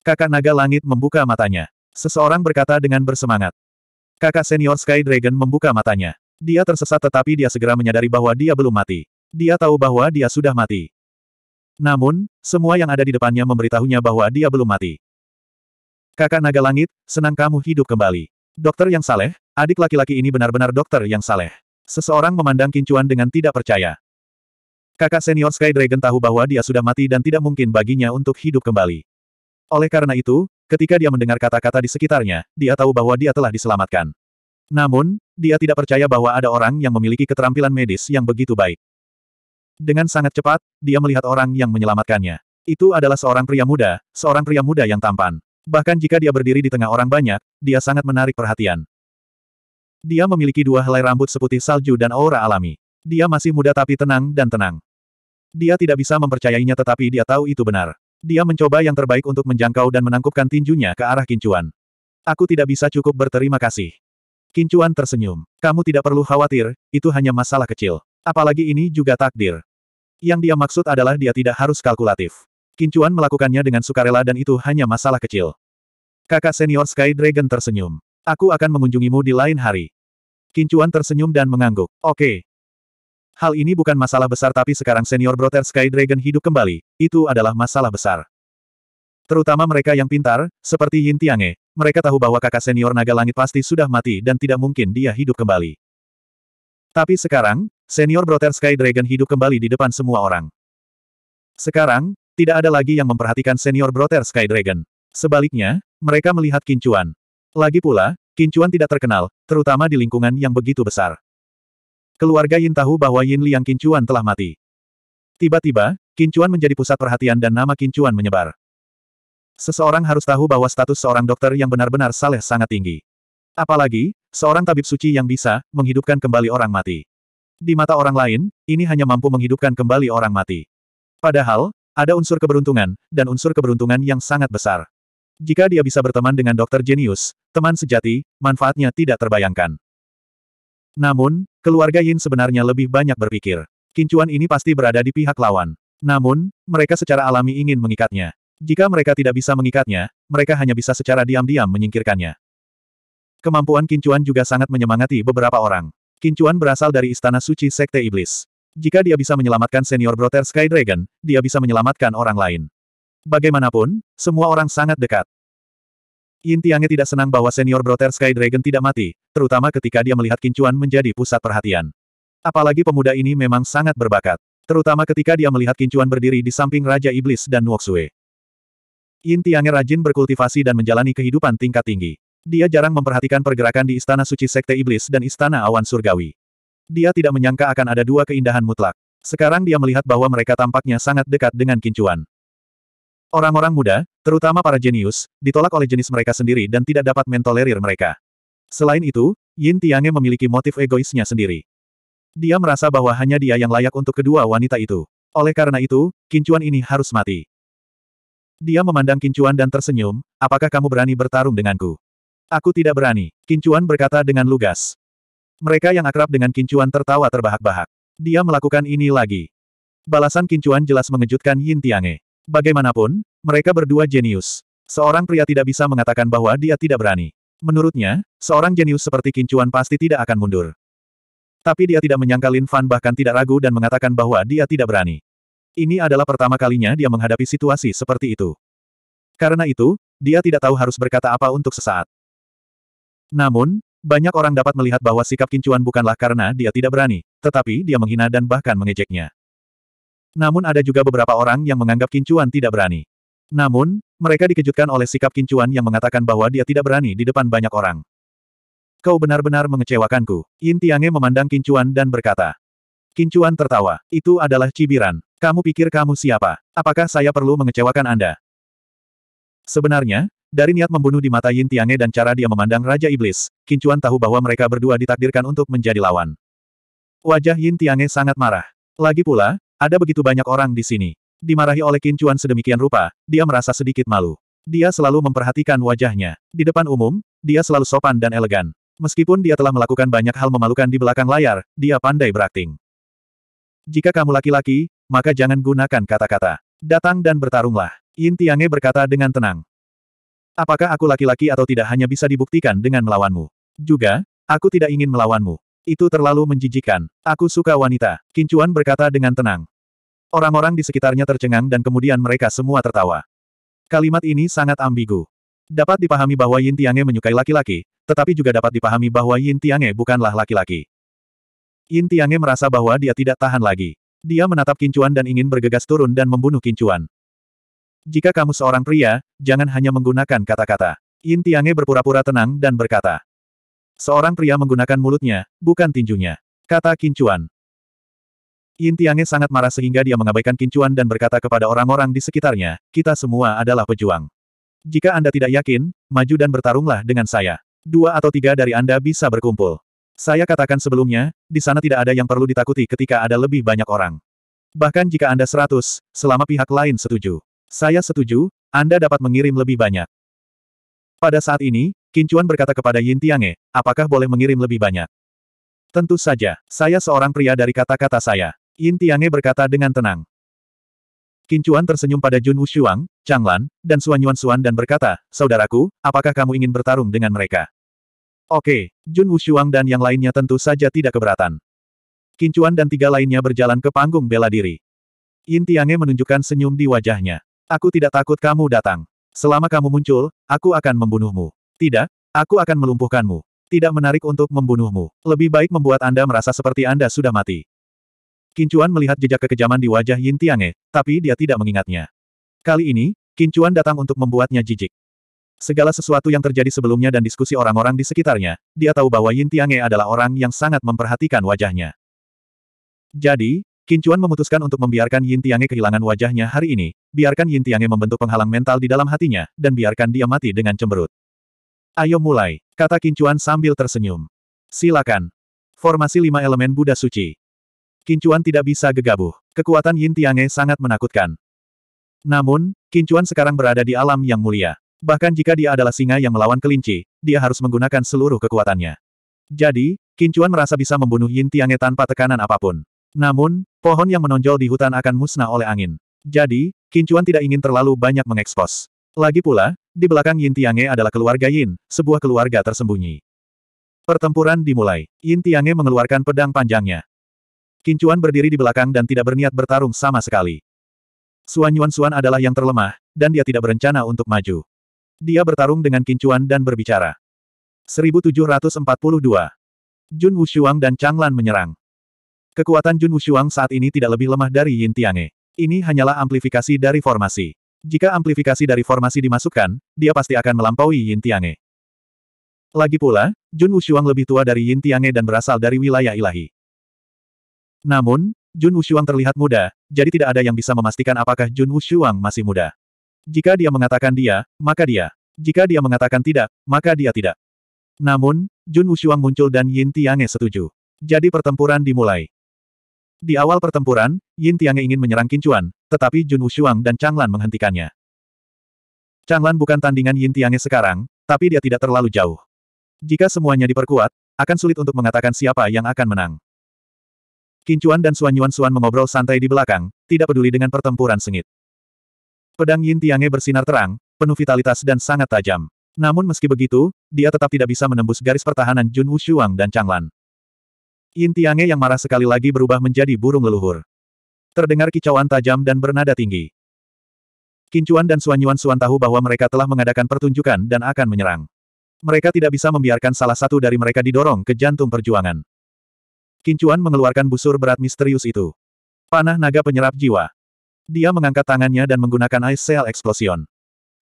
Kakak naga langit membuka matanya. Seseorang berkata dengan bersemangat. Kakak senior Sky Dragon membuka matanya. Dia tersesat tetapi dia segera menyadari bahwa dia belum mati. Dia tahu bahwa dia sudah mati. Namun, semua yang ada di depannya memberitahunya bahwa dia belum mati. Kakak naga langit, senang kamu hidup kembali. Dokter yang saleh, adik laki-laki ini benar-benar dokter yang saleh. Seseorang memandang kincuan dengan tidak percaya. Kakak senior Sky Dragon tahu bahwa dia sudah mati dan tidak mungkin baginya untuk hidup kembali. Oleh karena itu, ketika dia mendengar kata-kata di sekitarnya, dia tahu bahwa dia telah diselamatkan. Namun, dia tidak percaya bahwa ada orang yang memiliki keterampilan medis yang begitu baik. Dengan sangat cepat, dia melihat orang yang menyelamatkannya. Itu adalah seorang pria muda, seorang pria muda yang tampan. Bahkan jika dia berdiri di tengah orang banyak, dia sangat menarik perhatian. Dia memiliki dua helai rambut seputih salju dan aura alami. Dia masih muda tapi tenang dan tenang. Dia tidak bisa mempercayainya tetapi dia tahu itu benar. Dia mencoba yang terbaik untuk menjangkau dan menangkupkan tinjunya ke arah Kincuan. Aku tidak bisa cukup berterima kasih. Kincuan tersenyum. Kamu tidak perlu khawatir, itu hanya masalah kecil. Apalagi ini juga takdir. Yang dia maksud adalah dia tidak harus kalkulatif. Kincuan melakukannya dengan sukarela dan itu hanya masalah kecil. Kakak senior Sky Dragon tersenyum. Aku akan mengunjungimu di lain hari. Kincuan tersenyum dan mengangguk. Oke, Hal ini bukan masalah besar tapi sekarang senior brother Sky Dragon hidup kembali, itu adalah masalah besar. Terutama mereka yang pintar, seperti Yin Tiange, mereka tahu bahwa kakak senior naga langit pasti sudah mati dan tidak mungkin dia hidup kembali. Tapi sekarang, senior brother Sky Dragon hidup kembali di depan semua orang. Sekarang, tidak ada lagi yang memperhatikan senior brother Sky Dragon. Sebaliknya, mereka melihat Kincuan. Lagi pula, Kincuan tidak terkenal, terutama di lingkungan yang begitu besar. Keluarga Yin tahu bahwa Yin Liang Kincuan telah mati. Tiba-tiba, Kincuan menjadi pusat perhatian dan nama Kincuan menyebar. Seseorang harus tahu bahwa status seorang dokter yang benar-benar saleh sangat tinggi. Apalagi, seorang tabib suci yang bisa menghidupkan kembali orang mati. Di mata orang lain, ini hanya mampu menghidupkan kembali orang mati. Padahal, ada unsur keberuntungan, dan unsur keberuntungan yang sangat besar. Jika dia bisa berteman dengan dokter jenius, teman sejati, manfaatnya tidak terbayangkan. Namun, Keluarga Yin sebenarnya lebih banyak berpikir. Kincuan ini pasti berada di pihak lawan. Namun, mereka secara alami ingin mengikatnya. Jika mereka tidak bisa mengikatnya, mereka hanya bisa secara diam-diam menyingkirkannya. Kemampuan Kincuan juga sangat menyemangati beberapa orang. Kincuan berasal dari Istana Suci Sekte Iblis. Jika dia bisa menyelamatkan senior brother Sky Dragon, dia bisa menyelamatkan orang lain. Bagaimanapun, semua orang sangat dekat. Yin Tiange tidak senang bahwa senior brother Sky Dragon tidak mati, terutama ketika dia melihat Kincuan menjadi pusat perhatian. Apalagi pemuda ini memang sangat berbakat, terutama ketika dia melihat Kincuan berdiri di samping Raja Iblis dan Nuoxue. Yin Tiange rajin berkultivasi dan menjalani kehidupan tingkat tinggi. Dia jarang memperhatikan pergerakan di Istana Suci Sekte Iblis dan Istana Awan Surgawi. Dia tidak menyangka akan ada dua keindahan mutlak. Sekarang dia melihat bahwa mereka tampaknya sangat dekat dengan Kincuan. Orang-orang muda, Terutama para jenius, ditolak oleh jenis mereka sendiri dan tidak dapat mentolerir mereka. Selain itu, Yin Tiange memiliki motif egoisnya sendiri. Dia merasa bahwa hanya dia yang layak untuk kedua wanita itu. Oleh karena itu, kincuan ini harus mati. Dia memandang kincuan dan tersenyum, apakah kamu berani bertarung denganku? Aku tidak berani, kincuan berkata dengan lugas. Mereka yang akrab dengan kincuan tertawa terbahak-bahak. Dia melakukan ini lagi. Balasan kincuan jelas mengejutkan Yin Tiange. Bagaimanapun, mereka berdua jenius. Seorang pria tidak bisa mengatakan bahwa dia tidak berani. Menurutnya, seorang jenius seperti Kincuan pasti tidak akan mundur. Tapi dia tidak menyangka Lin Fan bahkan tidak ragu dan mengatakan bahwa dia tidak berani. Ini adalah pertama kalinya dia menghadapi situasi seperti itu. Karena itu, dia tidak tahu harus berkata apa untuk sesaat. Namun, banyak orang dapat melihat bahwa sikap Kincuan bukanlah karena dia tidak berani, tetapi dia menghina dan bahkan mengejeknya. Namun ada juga beberapa orang yang menganggap Kincuan tidak berani. Namun, mereka dikejutkan oleh sikap Kincuan yang mengatakan bahwa dia tidak berani di depan banyak orang. Kau benar-benar mengecewakanku. Yin Tiange memandang Kincuan dan berkata. Kincuan tertawa. Itu adalah cibiran. Kamu pikir kamu siapa? Apakah saya perlu mengecewakan Anda? Sebenarnya, dari niat membunuh di mata Yin Tiange dan cara dia memandang Raja Iblis, Kincuan tahu bahwa mereka berdua ditakdirkan untuk menjadi lawan. Wajah Yin Tiange sangat marah. Lagi pula, ada begitu banyak orang di sini. Dimarahi oleh kincuan sedemikian rupa, dia merasa sedikit malu. Dia selalu memperhatikan wajahnya. Di depan umum, dia selalu sopan dan elegan. Meskipun dia telah melakukan banyak hal memalukan di belakang layar, dia pandai berakting. Jika kamu laki-laki, maka jangan gunakan kata-kata. Datang dan bertarunglah. Yin Tiange berkata dengan tenang. Apakah aku laki-laki atau tidak hanya bisa dibuktikan dengan melawanmu? Juga, aku tidak ingin melawanmu. Itu terlalu menjijikan. Aku suka wanita. Kincuan berkata dengan tenang. Orang-orang di sekitarnya tercengang dan kemudian mereka semua tertawa. Kalimat ini sangat ambigu. Dapat dipahami bahwa Yin Tiange menyukai laki-laki, tetapi juga dapat dipahami bahwa Yin Tiange bukanlah laki-laki. Yin Tiange merasa bahwa dia tidak tahan lagi. Dia menatap Kincuan dan ingin bergegas turun dan membunuh Kincuan. Jika kamu seorang pria, jangan hanya menggunakan kata-kata. Yin Tiange berpura-pura tenang dan berkata, Seorang pria menggunakan mulutnya, bukan tinjunya. Kata Kincuan. Yin Tiange sangat marah sehingga dia mengabaikan Kincuan dan berkata kepada orang-orang di sekitarnya, kita semua adalah pejuang. Jika Anda tidak yakin, maju dan bertarunglah dengan saya. Dua atau tiga dari Anda bisa berkumpul. Saya katakan sebelumnya, di sana tidak ada yang perlu ditakuti ketika ada lebih banyak orang. Bahkan jika Anda seratus, selama pihak lain setuju. Saya setuju, Anda dapat mengirim lebih banyak. Pada saat ini, Kincuan berkata kepada Yin Tiange, apakah boleh mengirim lebih banyak? Tentu saja, saya seorang pria dari kata-kata saya. Yin Tiange berkata dengan tenang. Kincuan tersenyum pada Jun Wushuang, Changlan, dan Suan Yuan Suan dan berkata, Saudaraku, apakah kamu ingin bertarung dengan mereka? Oke, Jun Wushuang dan yang lainnya tentu saja tidak keberatan. Kincuan dan tiga lainnya berjalan ke panggung bela diri. Yin Tiange menunjukkan senyum di wajahnya. Aku tidak takut kamu datang. Selama kamu muncul, aku akan membunuhmu. Tidak, aku akan melumpuhkanmu. Tidak menarik untuk membunuhmu. Lebih baik membuat Anda merasa seperti Anda sudah mati. Kincuan melihat jejak kekejaman di wajah Yin Tiange, tapi dia tidak mengingatnya. Kali ini, Kincuan datang untuk membuatnya jijik. Segala sesuatu yang terjadi sebelumnya dan diskusi orang-orang di sekitarnya, dia tahu bahwa Yin Tiange adalah orang yang sangat memperhatikan wajahnya. Jadi, Kincuan memutuskan untuk membiarkan Yin Tiange kehilangan wajahnya hari ini, biarkan Yin Tiange membentuk penghalang mental di dalam hatinya, dan biarkan dia mati dengan cemberut. Ayo mulai, kata Kincuan sambil tersenyum. Silakan. Formasi lima elemen Buddha Suci. Kincuan tidak bisa gegabah. Kekuatan Yin Tiange sangat menakutkan. Namun, Kincuan sekarang berada di alam yang mulia. Bahkan jika dia adalah singa yang melawan kelinci, dia harus menggunakan seluruh kekuatannya. Jadi, Kincuan merasa bisa membunuh Yin Tiange tanpa tekanan apapun. Namun, pohon yang menonjol di hutan akan musnah oleh angin. Jadi, Kincuan tidak ingin terlalu banyak mengekspos. Lagi pula, di belakang Yin Tiange adalah keluarga Yin, sebuah keluarga tersembunyi. Pertempuran dimulai. Yin Tiange mengeluarkan pedang panjangnya. Kincuan berdiri di belakang dan tidak berniat bertarung sama sekali. Suan Yuan Suan adalah yang terlemah, dan dia tidak berencana untuk maju. Dia bertarung dengan Kincuan dan berbicara. 1742. Jun Wushuang dan Chang Lan menyerang. Kekuatan Jun Wushuang saat ini tidak lebih lemah dari Yin Tiange. Ini hanyalah amplifikasi dari formasi. Jika amplifikasi dari formasi dimasukkan, dia pasti akan melampaui Yin Tiange. Lagi pula, Jun Wushuang lebih tua dari Yin Tiange dan berasal dari wilayah ilahi. Namun, Jun Wushuang terlihat muda, jadi tidak ada yang bisa memastikan apakah Jun Wushuang masih muda. Jika dia mengatakan dia, maka dia. Jika dia mengatakan tidak, maka dia tidak. Namun, Jun Wushuang muncul dan Yin Tiange setuju. Jadi pertempuran dimulai. Di awal pertempuran, Yin Tiange ingin menyerang Kincuan, tetapi Jun Wushuang dan Changlan menghentikannya. Changlan bukan tandingan Yin Tiange sekarang, tapi dia tidak terlalu jauh. Jika semuanya diperkuat, akan sulit untuk mengatakan siapa yang akan menang. Kincuan dan Suan Yuan Suan mengobrol santai di belakang, tidak peduli dengan pertempuran sengit. Pedang Yin Tiange bersinar terang, penuh vitalitas dan sangat tajam. Namun meski begitu, dia tetap tidak bisa menembus garis pertahanan Jun Wushuang dan Changlan. Yin Tiange yang marah sekali lagi berubah menjadi burung leluhur. Terdengar kicauan tajam dan bernada tinggi. Kincuan dan Suanyuan Suan tahu bahwa mereka telah mengadakan pertunjukan dan akan menyerang. Mereka tidak bisa membiarkan salah satu dari mereka didorong ke jantung perjuangan. Kincuan mengeluarkan busur berat misterius itu. Panah naga penyerap jiwa. Dia mengangkat tangannya dan menggunakan Ice cell Explosion.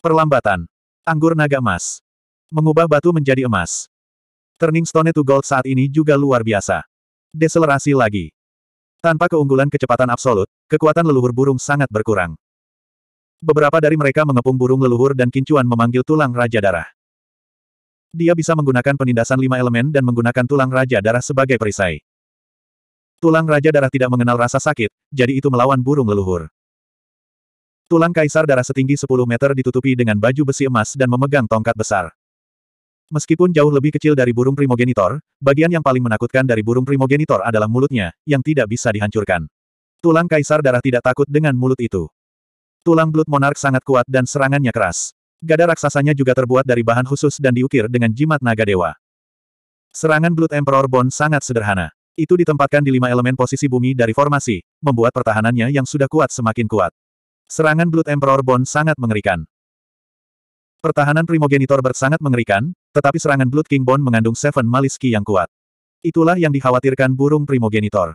Perlambatan. Anggur naga emas. Mengubah batu menjadi emas. Turning Stone to Gold saat ini juga luar biasa. Deselerasi lagi. Tanpa keunggulan kecepatan absolut, kekuatan leluhur burung sangat berkurang. Beberapa dari mereka mengepung burung leluhur dan kincuan memanggil tulang raja darah. Dia bisa menggunakan penindasan lima elemen dan menggunakan tulang raja darah sebagai perisai. Tulang raja darah tidak mengenal rasa sakit, jadi itu melawan burung leluhur. Tulang kaisar darah setinggi 10 meter ditutupi dengan baju besi emas dan memegang tongkat besar. Meskipun jauh lebih kecil dari burung primogenitor, bagian yang paling menakutkan dari burung primogenitor adalah mulutnya, yang tidak bisa dihancurkan. Tulang kaisar darah tidak takut dengan mulut itu. Tulang Blood Monark sangat kuat dan serangannya keras. Gada raksasanya juga terbuat dari bahan khusus dan diukir dengan jimat naga dewa. Serangan Blood Emperor Bond sangat sederhana. Itu ditempatkan di lima elemen posisi bumi dari formasi, membuat pertahanannya yang sudah kuat semakin kuat. Serangan Blood Emperor Bond sangat mengerikan. Pertahanan primogenitor Bert sangat mengerikan, tetapi serangan Blood King Bone mengandung Seven Maliski yang kuat. Itulah yang dikhawatirkan burung primogenitor.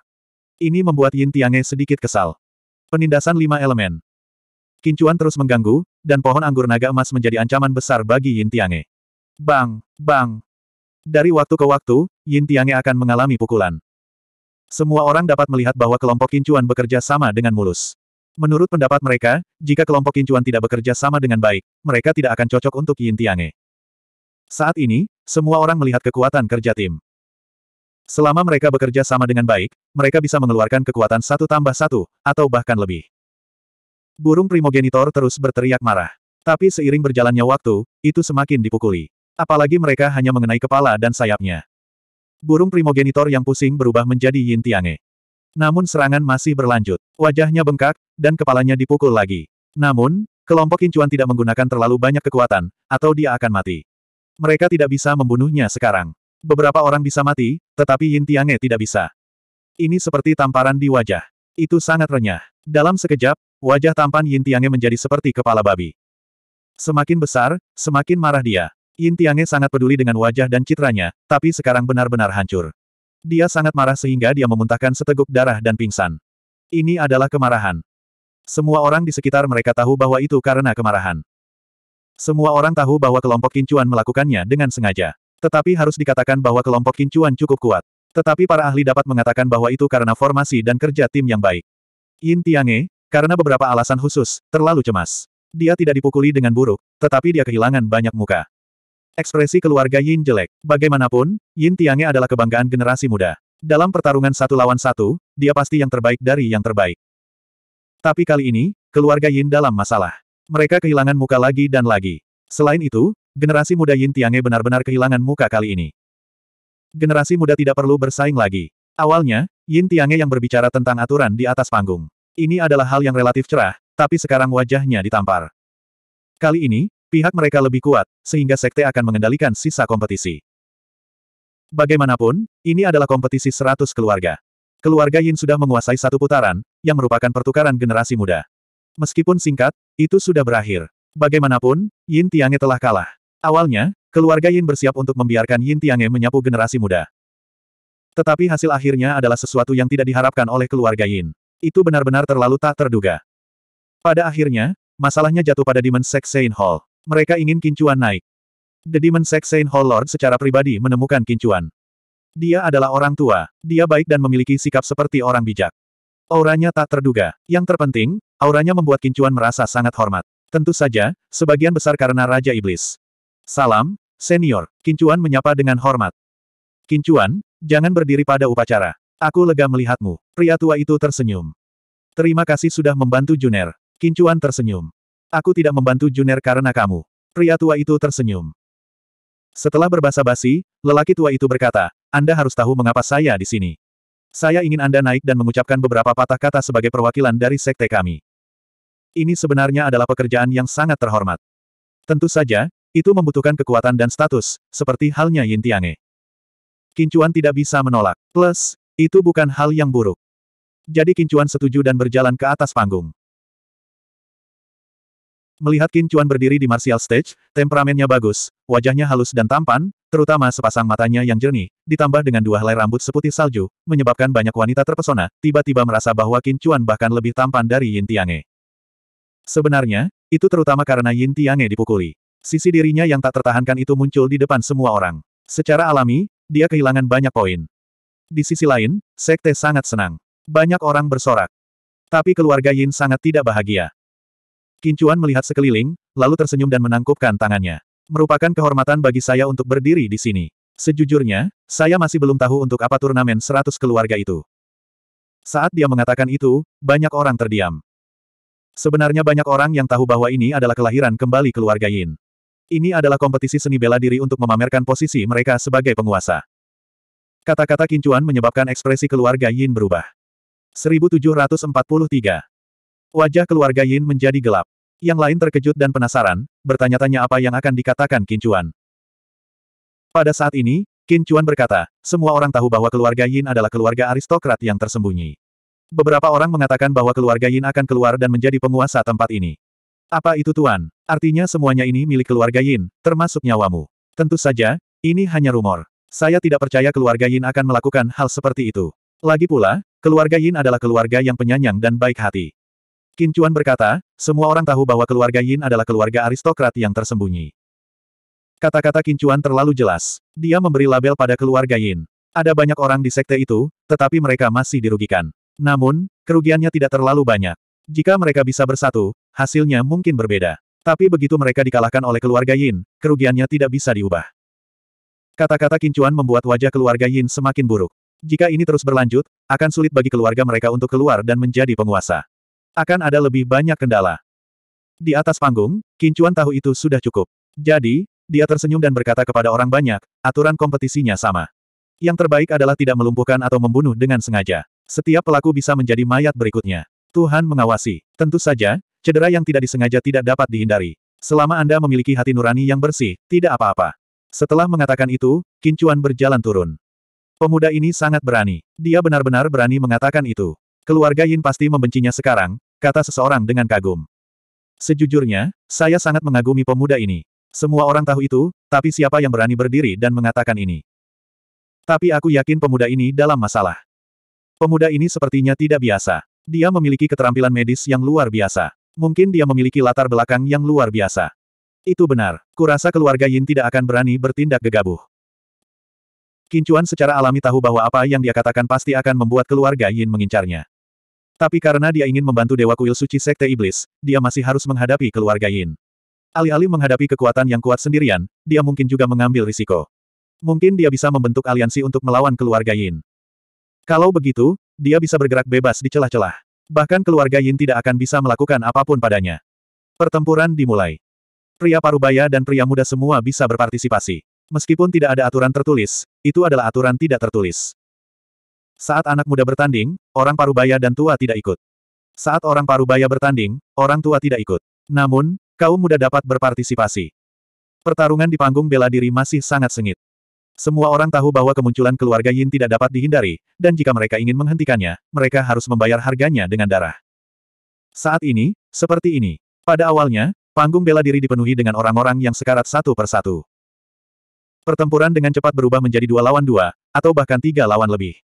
Ini membuat Yin Tiange sedikit kesal. Penindasan lima elemen. Kincuan terus mengganggu, dan pohon anggur naga emas menjadi ancaman besar bagi Yin Tiange. Bang, bang. Dari waktu ke waktu, Yin Tiange akan mengalami pukulan. Semua orang dapat melihat bahwa kelompok Kincuan bekerja sama dengan mulus. Menurut pendapat mereka, jika kelompok Kincuan tidak bekerja sama dengan baik, mereka tidak akan cocok untuk Yin Tiange. Saat ini, semua orang melihat kekuatan kerja tim. Selama mereka bekerja sama dengan baik, mereka bisa mengeluarkan kekuatan satu tambah satu, atau bahkan lebih. Burung primogenitor terus berteriak marah. Tapi seiring berjalannya waktu, itu semakin dipukuli. Apalagi mereka hanya mengenai kepala dan sayapnya. Burung primogenitor yang pusing berubah menjadi yin tiange. Namun serangan masih berlanjut. Wajahnya bengkak, dan kepalanya dipukul lagi. Namun, kelompok Incuan tidak menggunakan terlalu banyak kekuatan, atau dia akan mati. Mereka tidak bisa membunuhnya sekarang. Beberapa orang bisa mati, tetapi Yin Tiange tidak bisa. Ini seperti tamparan di wajah. Itu sangat renyah. Dalam sekejap, wajah tampan Yin Tiange menjadi seperti kepala babi. Semakin besar, semakin marah dia. Yin Tiange sangat peduli dengan wajah dan citranya, tapi sekarang benar-benar hancur. Dia sangat marah sehingga dia memuntahkan seteguk darah dan pingsan. Ini adalah kemarahan. Semua orang di sekitar mereka tahu bahwa itu karena kemarahan. Semua orang tahu bahwa kelompok kincuan melakukannya dengan sengaja. Tetapi harus dikatakan bahwa kelompok kincuan cukup kuat. Tetapi para ahli dapat mengatakan bahwa itu karena formasi dan kerja tim yang baik. Yin Tiange, karena beberapa alasan khusus, terlalu cemas. Dia tidak dipukuli dengan buruk, tetapi dia kehilangan banyak muka. Ekspresi keluarga Yin jelek. Bagaimanapun, Yin Tiange adalah kebanggaan generasi muda. Dalam pertarungan satu lawan satu, dia pasti yang terbaik dari yang terbaik. Tapi kali ini, keluarga Yin dalam masalah. Mereka kehilangan muka lagi dan lagi. Selain itu, generasi muda Yin Tiange benar-benar kehilangan muka kali ini. Generasi muda tidak perlu bersaing lagi. Awalnya, Yin Tiange yang berbicara tentang aturan di atas panggung. Ini adalah hal yang relatif cerah, tapi sekarang wajahnya ditampar. Kali ini, Pihak mereka lebih kuat, sehingga sekte akan mengendalikan sisa kompetisi. Bagaimanapun, ini adalah kompetisi 100 keluarga. Keluarga Yin sudah menguasai satu putaran, yang merupakan pertukaran generasi muda. Meskipun singkat, itu sudah berakhir. Bagaimanapun, Yin Tiange telah kalah. Awalnya, keluarga Yin bersiap untuk membiarkan Yin Tiange menyapu generasi muda. Tetapi hasil akhirnya adalah sesuatu yang tidak diharapkan oleh keluarga Yin. Itu benar-benar terlalu tak terduga. Pada akhirnya, masalahnya jatuh pada Demon Seksein Hall. Mereka ingin Kincuan naik. The Demon Sect Saint Hall Lord secara pribadi menemukan Kincuan. Dia adalah orang tua, dia baik dan memiliki sikap seperti orang bijak. Auranya tak terduga. Yang terpenting, auranya membuat Kincuan merasa sangat hormat. Tentu saja, sebagian besar karena Raja Iblis. Salam, senior. Kincuan menyapa dengan hormat. Kincuan, jangan berdiri pada upacara. Aku lega melihatmu. Pria tua itu tersenyum. Terima kasih sudah membantu Juner. Kincuan tersenyum. Aku tidak membantu Juner karena kamu. Pria tua itu tersenyum. Setelah berbasa-basi, lelaki tua itu berkata, Anda harus tahu mengapa saya di sini. Saya ingin Anda naik dan mengucapkan beberapa patah kata sebagai perwakilan dari sekte kami. Ini sebenarnya adalah pekerjaan yang sangat terhormat. Tentu saja, itu membutuhkan kekuatan dan status, seperti halnya Yin Tiange. Kincuan tidak bisa menolak. Plus, itu bukan hal yang buruk. Jadi Kincuan setuju dan berjalan ke atas panggung. Melihat Qin Chuan berdiri di martial stage, temperamennya bagus, wajahnya halus dan tampan, terutama sepasang matanya yang jernih, ditambah dengan dua helai rambut seputih salju, menyebabkan banyak wanita terpesona, tiba-tiba merasa bahwa Qin Chuan bahkan lebih tampan dari Yin Tiange. Sebenarnya, itu terutama karena Yin Tiange dipukuli. Sisi dirinya yang tak tertahankan itu muncul di depan semua orang. Secara alami, dia kehilangan banyak poin. Di sisi lain, sekte sangat senang. Banyak orang bersorak. Tapi keluarga Yin sangat tidak bahagia. Kincuan melihat sekeliling, lalu tersenyum dan menangkupkan tangannya. Merupakan kehormatan bagi saya untuk berdiri di sini. Sejujurnya, saya masih belum tahu untuk apa turnamen seratus keluarga itu. Saat dia mengatakan itu, banyak orang terdiam. Sebenarnya banyak orang yang tahu bahwa ini adalah kelahiran kembali keluarga Yin. Ini adalah kompetisi seni bela diri untuk memamerkan posisi mereka sebagai penguasa. Kata-kata Kincuan menyebabkan ekspresi keluarga Yin berubah. 1743. Wajah keluarga Yin menjadi gelap. Yang lain terkejut dan penasaran, bertanya-tanya apa yang akan dikatakan Qin Chuan. Pada saat ini, Qin Chuan berkata, semua orang tahu bahwa keluarga Yin adalah keluarga aristokrat yang tersembunyi. Beberapa orang mengatakan bahwa keluarga Yin akan keluar dan menjadi penguasa tempat ini. Apa itu Tuan? Artinya semuanya ini milik keluarga Yin, termasuk nyawamu. Tentu saja, ini hanya rumor. Saya tidak percaya keluarga Yin akan melakukan hal seperti itu. Lagi pula, keluarga Yin adalah keluarga yang penyanyang dan baik hati. Qin Chuan berkata, semua orang tahu bahwa keluarga Yin adalah keluarga aristokrat yang tersembunyi. Kata-kata Qin Chuan terlalu jelas. Dia memberi label pada keluarga Yin. Ada banyak orang di sekte itu, tetapi mereka masih dirugikan. Namun, kerugiannya tidak terlalu banyak. Jika mereka bisa bersatu, hasilnya mungkin berbeda. Tapi begitu mereka dikalahkan oleh keluarga Yin, kerugiannya tidak bisa diubah. Kata-kata Qin Chuan membuat wajah keluarga Yin semakin buruk. Jika ini terus berlanjut, akan sulit bagi keluarga mereka untuk keluar dan menjadi penguasa akan ada lebih banyak kendala. Di atas panggung, kincuan tahu itu sudah cukup. Jadi, dia tersenyum dan berkata kepada orang banyak, aturan kompetisinya sama. Yang terbaik adalah tidak melumpuhkan atau membunuh dengan sengaja. Setiap pelaku bisa menjadi mayat berikutnya. Tuhan mengawasi. Tentu saja, cedera yang tidak disengaja tidak dapat dihindari. Selama Anda memiliki hati nurani yang bersih, tidak apa-apa. Setelah mengatakan itu, Kincuan berjalan turun. Pemuda ini sangat berani. Dia benar-benar berani mengatakan itu. Keluarga Yin pasti membencinya sekarang, kata seseorang dengan kagum. Sejujurnya, saya sangat mengagumi pemuda ini. Semua orang tahu itu, tapi siapa yang berani berdiri dan mengatakan ini? Tapi aku yakin pemuda ini dalam masalah. Pemuda ini sepertinya tidak biasa. Dia memiliki keterampilan medis yang luar biasa. Mungkin dia memiliki latar belakang yang luar biasa. Itu benar. Kurasa keluarga Yin tidak akan berani bertindak gegabah. Kincuan secara alami tahu bahwa apa yang dia katakan pasti akan membuat keluarga Yin mengincarnya. Tapi karena dia ingin membantu Dewa Kuil Suci Sekte Iblis, dia masih harus menghadapi keluarga Yin. Alih-alih menghadapi kekuatan yang kuat sendirian, dia mungkin juga mengambil risiko. Mungkin dia bisa membentuk aliansi untuk melawan keluarga Yin. Kalau begitu, dia bisa bergerak bebas di celah-celah. Bahkan keluarga Yin tidak akan bisa melakukan apapun padanya. Pertempuran dimulai. Pria parubaya dan pria muda semua bisa berpartisipasi. Meskipun tidak ada aturan tertulis, itu adalah aturan tidak tertulis. Saat anak muda bertanding, orang parubaya dan tua tidak ikut. Saat orang parubaya bertanding, orang tua tidak ikut. Namun, kaum muda dapat berpartisipasi. Pertarungan di panggung bela diri masih sangat sengit. Semua orang tahu bahwa kemunculan keluarga Yin tidak dapat dihindari, dan jika mereka ingin menghentikannya, mereka harus membayar harganya dengan darah. Saat ini, seperti ini. Pada awalnya, panggung bela diri dipenuhi dengan orang-orang yang sekarat satu persatu. Pertempuran dengan cepat berubah menjadi dua lawan dua, atau bahkan tiga lawan lebih.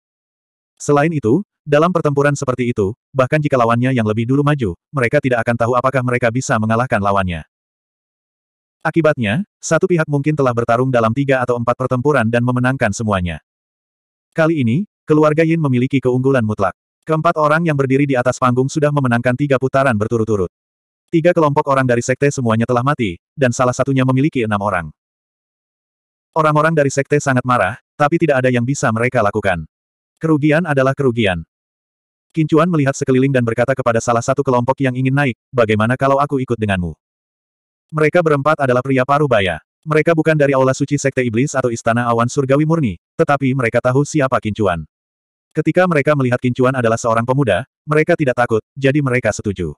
Selain itu, dalam pertempuran seperti itu, bahkan jika lawannya yang lebih dulu maju, mereka tidak akan tahu apakah mereka bisa mengalahkan lawannya. Akibatnya, satu pihak mungkin telah bertarung dalam tiga atau empat pertempuran dan memenangkan semuanya. Kali ini, keluarga Yin memiliki keunggulan mutlak. Keempat orang yang berdiri di atas panggung sudah memenangkan tiga putaran berturut-turut. Tiga kelompok orang dari sekte semuanya telah mati, dan salah satunya memiliki enam orang. Orang-orang dari sekte sangat marah, tapi tidak ada yang bisa mereka lakukan. Kerugian adalah kerugian. Kincuan melihat sekeliling dan berkata kepada salah satu kelompok yang ingin naik, bagaimana kalau aku ikut denganmu? Mereka berempat adalah pria paruh baya. Mereka bukan dari aula suci sekte iblis atau istana awan surgawi murni, tetapi mereka tahu siapa Kincuan. Ketika mereka melihat Kincuan adalah seorang pemuda, mereka tidak takut, jadi mereka setuju.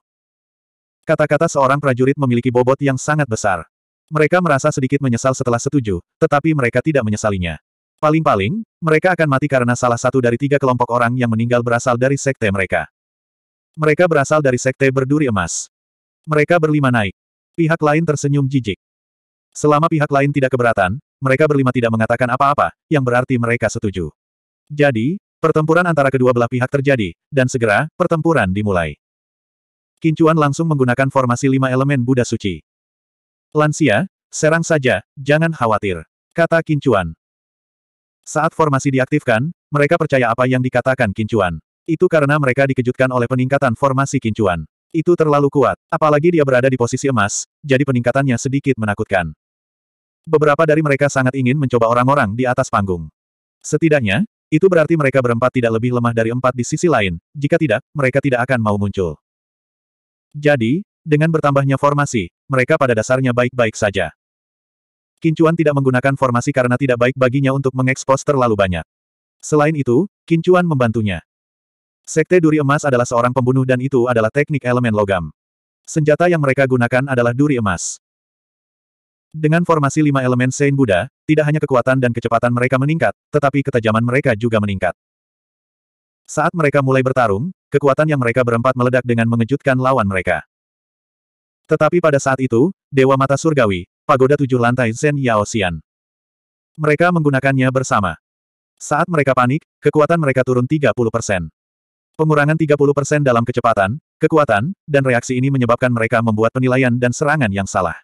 Kata-kata seorang prajurit memiliki bobot yang sangat besar. Mereka merasa sedikit menyesal setelah setuju, tetapi mereka tidak menyesalinya. Paling-paling, mereka akan mati karena salah satu dari tiga kelompok orang yang meninggal berasal dari sekte mereka. Mereka berasal dari sekte berduri emas. Mereka berlima naik. Pihak lain tersenyum jijik. Selama pihak lain tidak keberatan, mereka berlima tidak mengatakan apa-apa, yang berarti mereka setuju. Jadi, pertempuran antara kedua belah pihak terjadi, dan segera, pertempuran dimulai. Kincuan langsung menggunakan formasi lima elemen Buddha Suci. Lansia, serang saja, jangan khawatir. Kata Kincuan. Saat formasi diaktifkan, mereka percaya apa yang dikatakan Kincuan. Itu karena mereka dikejutkan oleh peningkatan formasi Kincuan. Itu terlalu kuat, apalagi dia berada di posisi emas, jadi peningkatannya sedikit menakutkan. Beberapa dari mereka sangat ingin mencoba orang-orang di atas panggung. Setidaknya, itu berarti mereka berempat tidak lebih lemah dari empat di sisi lain, jika tidak, mereka tidak akan mau muncul. Jadi, dengan bertambahnya formasi, mereka pada dasarnya baik-baik saja. Kincuan tidak menggunakan formasi karena tidak baik baginya untuk mengekspos terlalu banyak. Selain itu, Kincuan membantunya. Sekte Duri Emas adalah seorang pembunuh dan itu adalah teknik elemen logam. Senjata yang mereka gunakan adalah duri emas. Dengan formasi lima elemen Sein Buddha, tidak hanya kekuatan dan kecepatan mereka meningkat, tetapi ketajaman mereka juga meningkat. Saat mereka mulai bertarung, kekuatan yang mereka berempat meledak dengan mengejutkan lawan mereka. Tetapi pada saat itu, Dewa Mata Surgawi, pagoda tujuh lantai Zen Xian. Mereka menggunakannya bersama. Saat mereka panik, kekuatan mereka turun 30 persen. Pengurangan 30 persen dalam kecepatan, kekuatan, dan reaksi ini menyebabkan mereka membuat penilaian dan serangan yang salah.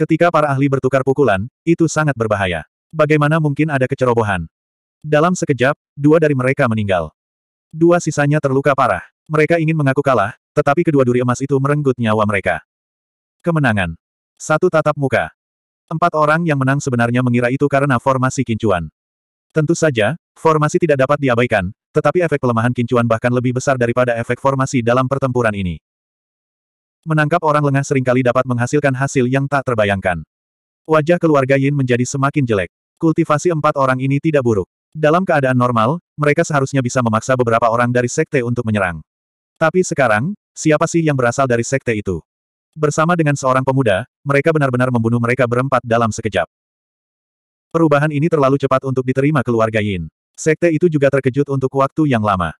Ketika para ahli bertukar pukulan, itu sangat berbahaya. Bagaimana mungkin ada kecerobohan? Dalam sekejap, dua dari mereka meninggal. Dua sisanya terluka parah. Mereka ingin mengaku kalah, tetapi kedua duri emas itu merenggut nyawa mereka. Kemenangan. Satu tatap muka. Empat orang yang menang sebenarnya mengira itu karena formasi kincuan. Tentu saja, formasi tidak dapat diabaikan, tetapi efek pelemahan kincuan bahkan lebih besar daripada efek formasi dalam pertempuran ini. Menangkap orang lengah seringkali dapat menghasilkan hasil yang tak terbayangkan. Wajah keluarga Yin menjadi semakin jelek. Kultivasi empat orang ini tidak buruk. Dalam keadaan normal, mereka seharusnya bisa memaksa beberapa orang dari sekte untuk menyerang. Tapi sekarang, siapa sih yang berasal dari sekte itu? Bersama dengan seorang pemuda, mereka benar-benar membunuh mereka berempat dalam sekejap. Perubahan ini terlalu cepat untuk diterima keluarga Yin. Sekte itu juga terkejut untuk waktu yang lama.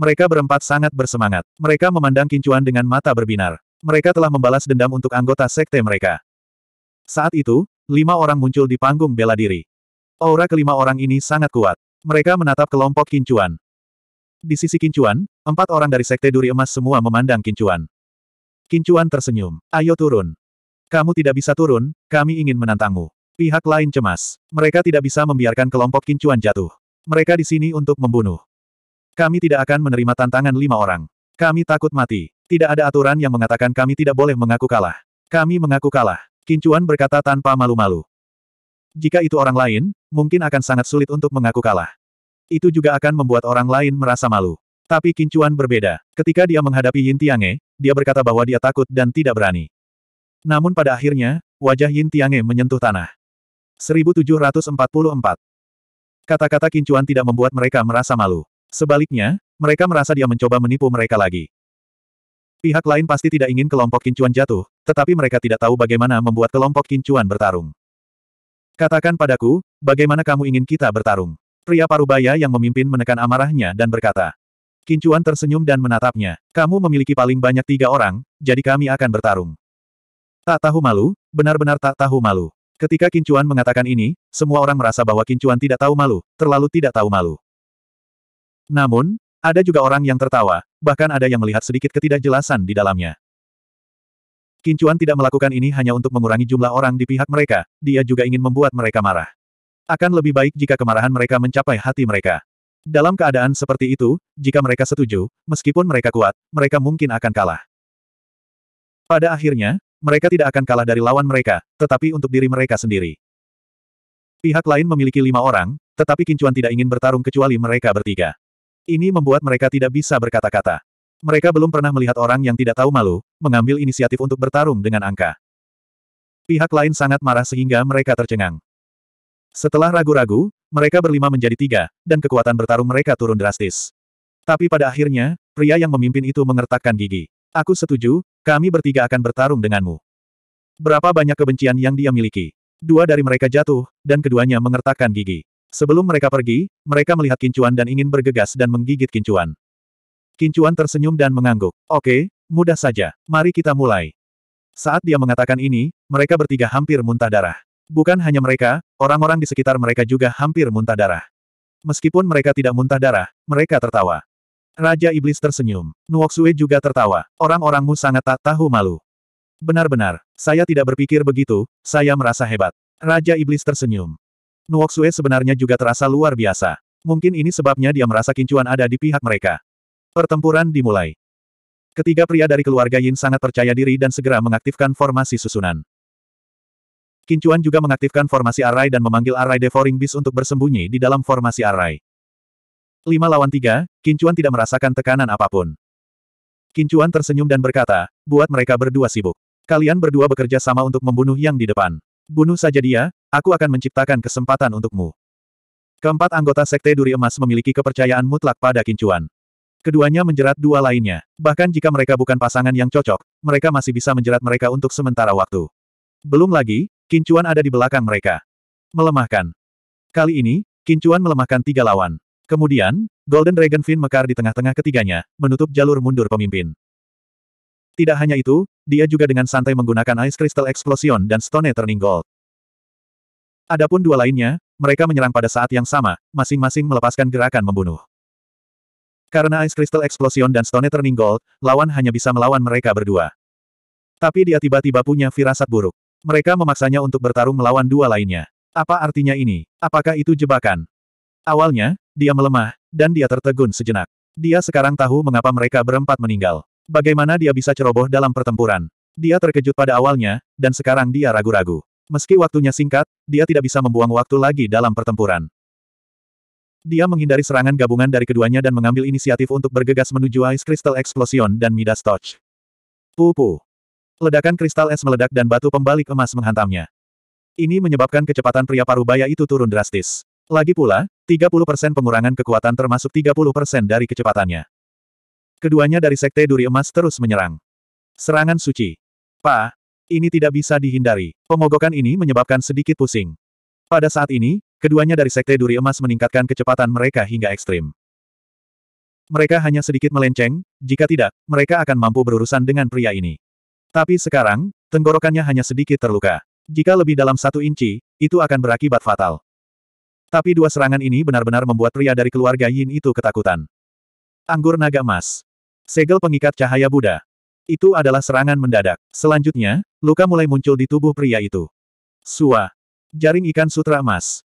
Mereka berempat sangat bersemangat. Mereka memandang Kincuan dengan mata berbinar. Mereka telah membalas dendam untuk anggota sekte mereka. Saat itu, lima orang muncul di panggung bela diri. Aura kelima orang ini sangat kuat. Mereka menatap kelompok Kincuan. Di sisi Kincuan, empat orang dari Sekte Duri Emas semua memandang Kincuan. Kincuan tersenyum. Ayo turun. Kamu tidak bisa turun, kami ingin menantangmu. Pihak lain cemas. Mereka tidak bisa membiarkan kelompok kincuan jatuh. Mereka di sini untuk membunuh. Kami tidak akan menerima tantangan lima orang. Kami takut mati. Tidak ada aturan yang mengatakan kami tidak boleh mengaku kalah. Kami mengaku kalah. Kincuan berkata tanpa malu-malu. Jika itu orang lain, mungkin akan sangat sulit untuk mengaku kalah. Itu juga akan membuat orang lain merasa malu. Tapi Kincuan berbeda. Ketika dia menghadapi Yin Tiange, dia berkata bahwa dia takut dan tidak berani. Namun pada akhirnya, wajah Yin Tiange menyentuh tanah. 1744 Kata-kata Kincuan tidak membuat mereka merasa malu. Sebaliknya, mereka merasa dia mencoba menipu mereka lagi. Pihak lain pasti tidak ingin kelompok Kincuan jatuh, tetapi mereka tidak tahu bagaimana membuat kelompok Kincuan bertarung. Katakan padaku, bagaimana kamu ingin kita bertarung? Pria parubaya yang memimpin menekan amarahnya dan berkata, Kincuan tersenyum dan menatapnya. Kamu memiliki paling banyak tiga orang, jadi kami akan bertarung. Tak tahu malu, benar-benar tak tahu malu. Ketika Kincuan mengatakan ini, semua orang merasa bahwa Kincuan tidak tahu malu, terlalu tidak tahu malu. Namun, ada juga orang yang tertawa, bahkan ada yang melihat sedikit ketidakjelasan di dalamnya. Kincuan tidak melakukan ini hanya untuk mengurangi jumlah orang di pihak mereka, dia juga ingin membuat mereka marah. Akan lebih baik jika kemarahan mereka mencapai hati mereka. Dalam keadaan seperti itu, jika mereka setuju, meskipun mereka kuat, mereka mungkin akan kalah. Pada akhirnya, mereka tidak akan kalah dari lawan mereka, tetapi untuk diri mereka sendiri. Pihak lain memiliki lima orang, tetapi Kincuan tidak ingin bertarung kecuali mereka bertiga. Ini membuat mereka tidak bisa berkata-kata. Mereka belum pernah melihat orang yang tidak tahu malu, mengambil inisiatif untuk bertarung dengan angka. Pihak lain sangat marah sehingga mereka tercengang. Setelah ragu-ragu, mereka berlima menjadi tiga, dan kekuatan bertarung mereka turun drastis. Tapi pada akhirnya, pria yang memimpin itu mengertakkan gigi. Aku setuju, kami bertiga akan bertarung denganmu. Berapa banyak kebencian yang dia miliki? Dua dari mereka jatuh, dan keduanya mengertakkan gigi. Sebelum mereka pergi, mereka melihat kincuan dan ingin bergegas dan menggigit kincuan. Kincuan tersenyum dan mengangguk. Oke, mudah saja. Mari kita mulai. Saat dia mengatakan ini, mereka bertiga hampir muntah darah. Bukan hanya mereka, orang-orang di sekitar mereka juga hampir muntah darah. Meskipun mereka tidak muntah darah, mereka tertawa. Raja Iblis tersenyum. Nuoksue juga tertawa. Orang-orangmu sangat tak tahu malu. Benar-benar, saya tidak berpikir begitu, saya merasa hebat. Raja Iblis tersenyum. Nuoksue sebenarnya juga terasa luar biasa. Mungkin ini sebabnya dia merasa kincuan ada di pihak mereka. Pertempuran dimulai. Ketiga pria dari keluarga Yin sangat percaya diri dan segera mengaktifkan formasi susunan. Kincuan juga mengaktifkan formasi Array dan memanggil Array Devouring Beast untuk bersembunyi di dalam formasi Array. 5 lawan 3, Kincuan tidak merasakan tekanan apapun. Kincuan tersenyum dan berkata, buat mereka berdua sibuk. Kalian berdua bekerja sama untuk membunuh yang di depan. Bunuh saja dia, aku akan menciptakan kesempatan untukmu. Keempat anggota Sekte Duri Emas memiliki kepercayaan mutlak pada Kincuan. Keduanya menjerat dua lainnya. Bahkan jika mereka bukan pasangan yang cocok, mereka masih bisa menjerat mereka untuk sementara waktu. Belum lagi, Kincuan ada di belakang mereka. Melemahkan. Kali ini, Kincuan melemahkan tiga lawan. Kemudian, Golden Dragon Fin mekar di tengah-tengah ketiganya, menutup jalur mundur pemimpin. Tidak hanya itu, dia juga dengan santai menggunakan Ice Crystal Explosion dan Stone Turning Gold. Adapun dua lainnya, mereka menyerang pada saat yang sama, masing-masing melepaskan gerakan membunuh. Karena Ice Crystal Explosion dan Stone Turning Gold, lawan hanya bisa melawan mereka berdua. Tapi dia tiba-tiba punya firasat buruk. Mereka memaksanya untuk bertarung melawan dua lainnya. Apa artinya ini? Apakah itu jebakan? Awalnya, dia melemah, dan dia tertegun sejenak. Dia sekarang tahu mengapa mereka berempat meninggal. Bagaimana dia bisa ceroboh dalam pertempuran. Dia terkejut pada awalnya, dan sekarang dia ragu-ragu. Meski waktunya singkat, dia tidak bisa membuang waktu lagi dalam pertempuran. Dia menghindari serangan gabungan dari keduanya dan mengambil inisiatif untuk bergegas menuju Ice Crystal Explosion dan Midas Touch. Pupu. Ledakan kristal es meledak dan batu pembalik emas menghantamnya. Ini menyebabkan kecepatan pria parubaya itu turun drastis. Lagi pula, 30% pengurangan kekuatan termasuk 30% dari kecepatannya. Keduanya dari Sekte Duri Emas terus menyerang. Serangan suci. Pa, ini tidak bisa dihindari. Pemogokan ini menyebabkan sedikit pusing. Pada saat ini, keduanya dari Sekte Duri Emas meningkatkan kecepatan mereka hingga ekstrim. Mereka hanya sedikit melenceng, jika tidak, mereka akan mampu berurusan dengan pria ini. Tapi sekarang, tenggorokannya hanya sedikit terluka. Jika lebih dalam satu inci, itu akan berakibat fatal. Tapi dua serangan ini benar-benar membuat pria dari keluarga Yin itu ketakutan. Anggur naga emas. Segel pengikat cahaya Buddha. Itu adalah serangan mendadak. Selanjutnya, luka mulai muncul di tubuh pria itu. Sua. Jaring ikan sutra emas.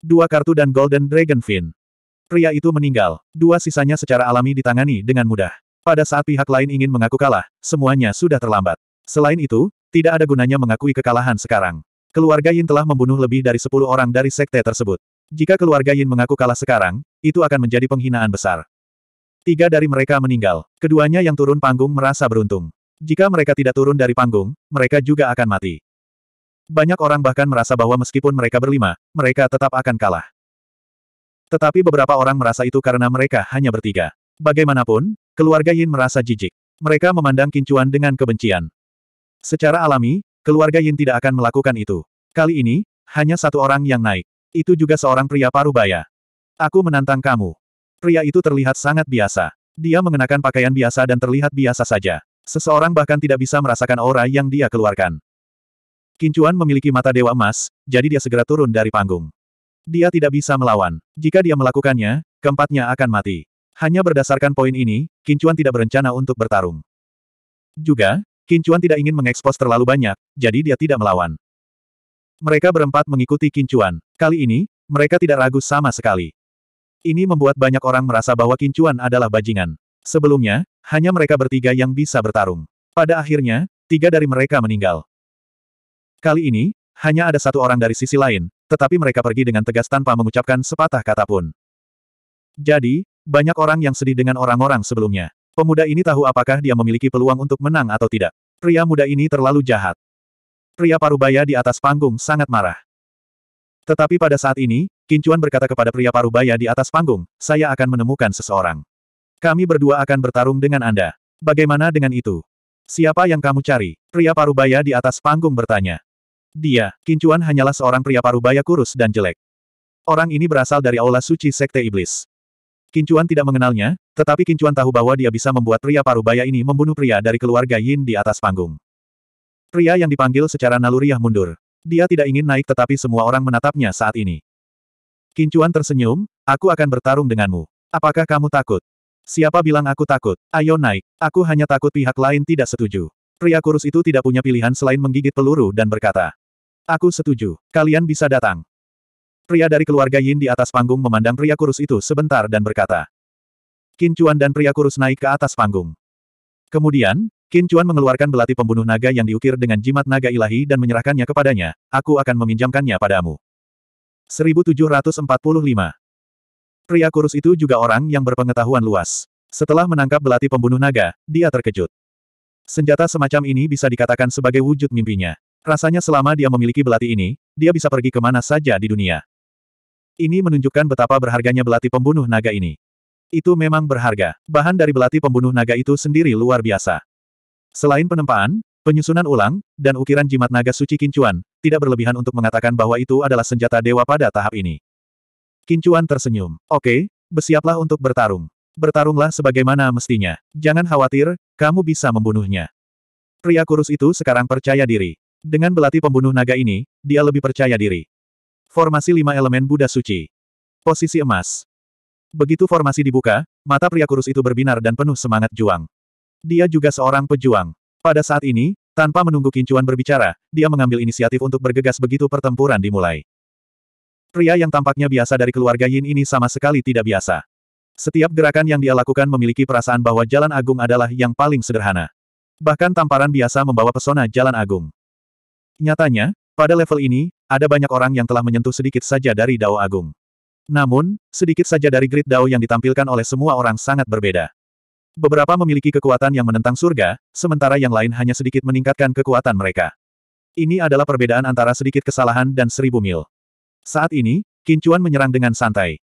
Dua kartu dan golden dragon fin. Pria itu meninggal. Dua sisanya secara alami ditangani dengan mudah. Pada saat pihak lain ingin mengaku kalah, semuanya sudah terlambat. Selain itu, tidak ada gunanya mengakui kekalahan sekarang. Keluarga Yin telah membunuh lebih dari 10 orang dari sekte tersebut. Jika keluarga Yin mengaku kalah sekarang, itu akan menjadi penghinaan besar. Tiga dari mereka meninggal. Keduanya yang turun panggung merasa beruntung. Jika mereka tidak turun dari panggung, mereka juga akan mati. Banyak orang bahkan merasa bahwa meskipun mereka berlima, mereka tetap akan kalah. Tetapi beberapa orang merasa itu karena mereka hanya bertiga. Bagaimanapun, Keluarga Yin merasa jijik. Mereka memandang Kincuan dengan kebencian. Secara alami, keluarga Yin tidak akan melakukan itu. Kali ini, hanya satu orang yang naik. Itu juga seorang pria parubaya. Aku menantang kamu. Pria itu terlihat sangat biasa. Dia mengenakan pakaian biasa dan terlihat biasa saja. Seseorang bahkan tidak bisa merasakan aura yang dia keluarkan. Kincuan memiliki mata dewa emas, jadi dia segera turun dari panggung. Dia tidak bisa melawan. Jika dia melakukannya, keempatnya akan mati. Hanya berdasarkan poin ini, Kincuan tidak berencana untuk bertarung. Juga, Kincuan tidak ingin mengekspos terlalu banyak, jadi dia tidak melawan. Mereka berempat mengikuti Kincuan. Kali ini, mereka tidak ragu sama sekali. Ini membuat banyak orang merasa bahwa Kincuan adalah bajingan. Sebelumnya, hanya mereka bertiga yang bisa bertarung. Pada akhirnya, tiga dari mereka meninggal. Kali ini, hanya ada satu orang dari sisi lain, tetapi mereka pergi dengan tegas tanpa mengucapkan sepatah kata pun. Jadi, banyak orang yang sedih dengan orang-orang sebelumnya. Pemuda ini tahu apakah dia memiliki peluang untuk menang atau tidak. Pria muda ini terlalu jahat. Pria parubaya di atas panggung sangat marah. Tetapi pada saat ini, Kincuan berkata kepada pria parubaya di atas panggung, saya akan menemukan seseorang. Kami berdua akan bertarung dengan Anda. Bagaimana dengan itu? Siapa yang kamu cari? Pria parubaya di atas panggung bertanya. Dia, Kincuan hanyalah seorang pria parubaya kurus dan jelek. Orang ini berasal dari Aula Suci Sekte Iblis. Kincuan tidak mengenalnya, tetapi Kincuan tahu bahwa dia bisa membuat pria parubaya ini membunuh pria dari keluarga Yin di atas panggung. Pria yang dipanggil secara naluriah mundur. Dia tidak ingin naik tetapi semua orang menatapnya saat ini. Kincuan tersenyum, aku akan bertarung denganmu. Apakah kamu takut? Siapa bilang aku takut? Ayo naik. Aku hanya takut pihak lain tidak setuju. Pria kurus itu tidak punya pilihan selain menggigit peluru dan berkata. Aku setuju. Kalian bisa datang. Pria dari keluarga Yin di atas panggung memandang pria kurus itu sebentar dan berkata. Qin Chuan dan pria kurus naik ke atas panggung. Kemudian, Qin Chuan mengeluarkan belati pembunuh naga yang diukir dengan jimat naga ilahi dan menyerahkannya kepadanya, aku akan meminjamkannya padamu. 1745 Pria kurus itu juga orang yang berpengetahuan luas. Setelah menangkap belati pembunuh naga, dia terkejut. Senjata semacam ini bisa dikatakan sebagai wujud mimpinya. Rasanya selama dia memiliki belati ini, dia bisa pergi kemana saja di dunia. Ini menunjukkan betapa berharganya belati pembunuh naga ini. Itu memang berharga. Bahan dari belati pembunuh naga itu sendiri luar biasa. Selain penempaan, penyusunan ulang, dan ukiran jimat naga suci Kincuan, tidak berlebihan untuk mengatakan bahwa itu adalah senjata dewa pada tahap ini. Kincuan tersenyum. Oke, bersiaplah untuk bertarung. Bertarunglah sebagaimana mestinya. Jangan khawatir, kamu bisa membunuhnya. Pria kurus itu sekarang percaya diri. Dengan belati pembunuh naga ini, dia lebih percaya diri. Formasi lima elemen Buddha Suci. Posisi emas. Begitu formasi dibuka, mata pria kurus itu berbinar dan penuh semangat juang. Dia juga seorang pejuang. Pada saat ini, tanpa menunggu kincuan berbicara, dia mengambil inisiatif untuk bergegas begitu pertempuran dimulai. Pria yang tampaknya biasa dari keluarga Yin ini sama sekali tidak biasa. Setiap gerakan yang dia lakukan memiliki perasaan bahwa Jalan Agung adalah yang paling sederhana. Bahkan tamparan biasa membawa pesona Jalan Agung. Nyatanya, pada level ini, ada banyak orang yang telah menyentuh sedikit saja dari Dao Agung. Namun, sedikit saja dari grid Dao yang ditampilkan oleh semua orang sangat berbeda. Beberapa memiliki kekuatan yang menentang surga, sementara yang lain hanya sedikit meningkatkan kekuatan mereka. Ini adalah perbedaan antara sedikit kesalahan dan seribu mil. Saat ini, Kincuan menyerang dengan santai.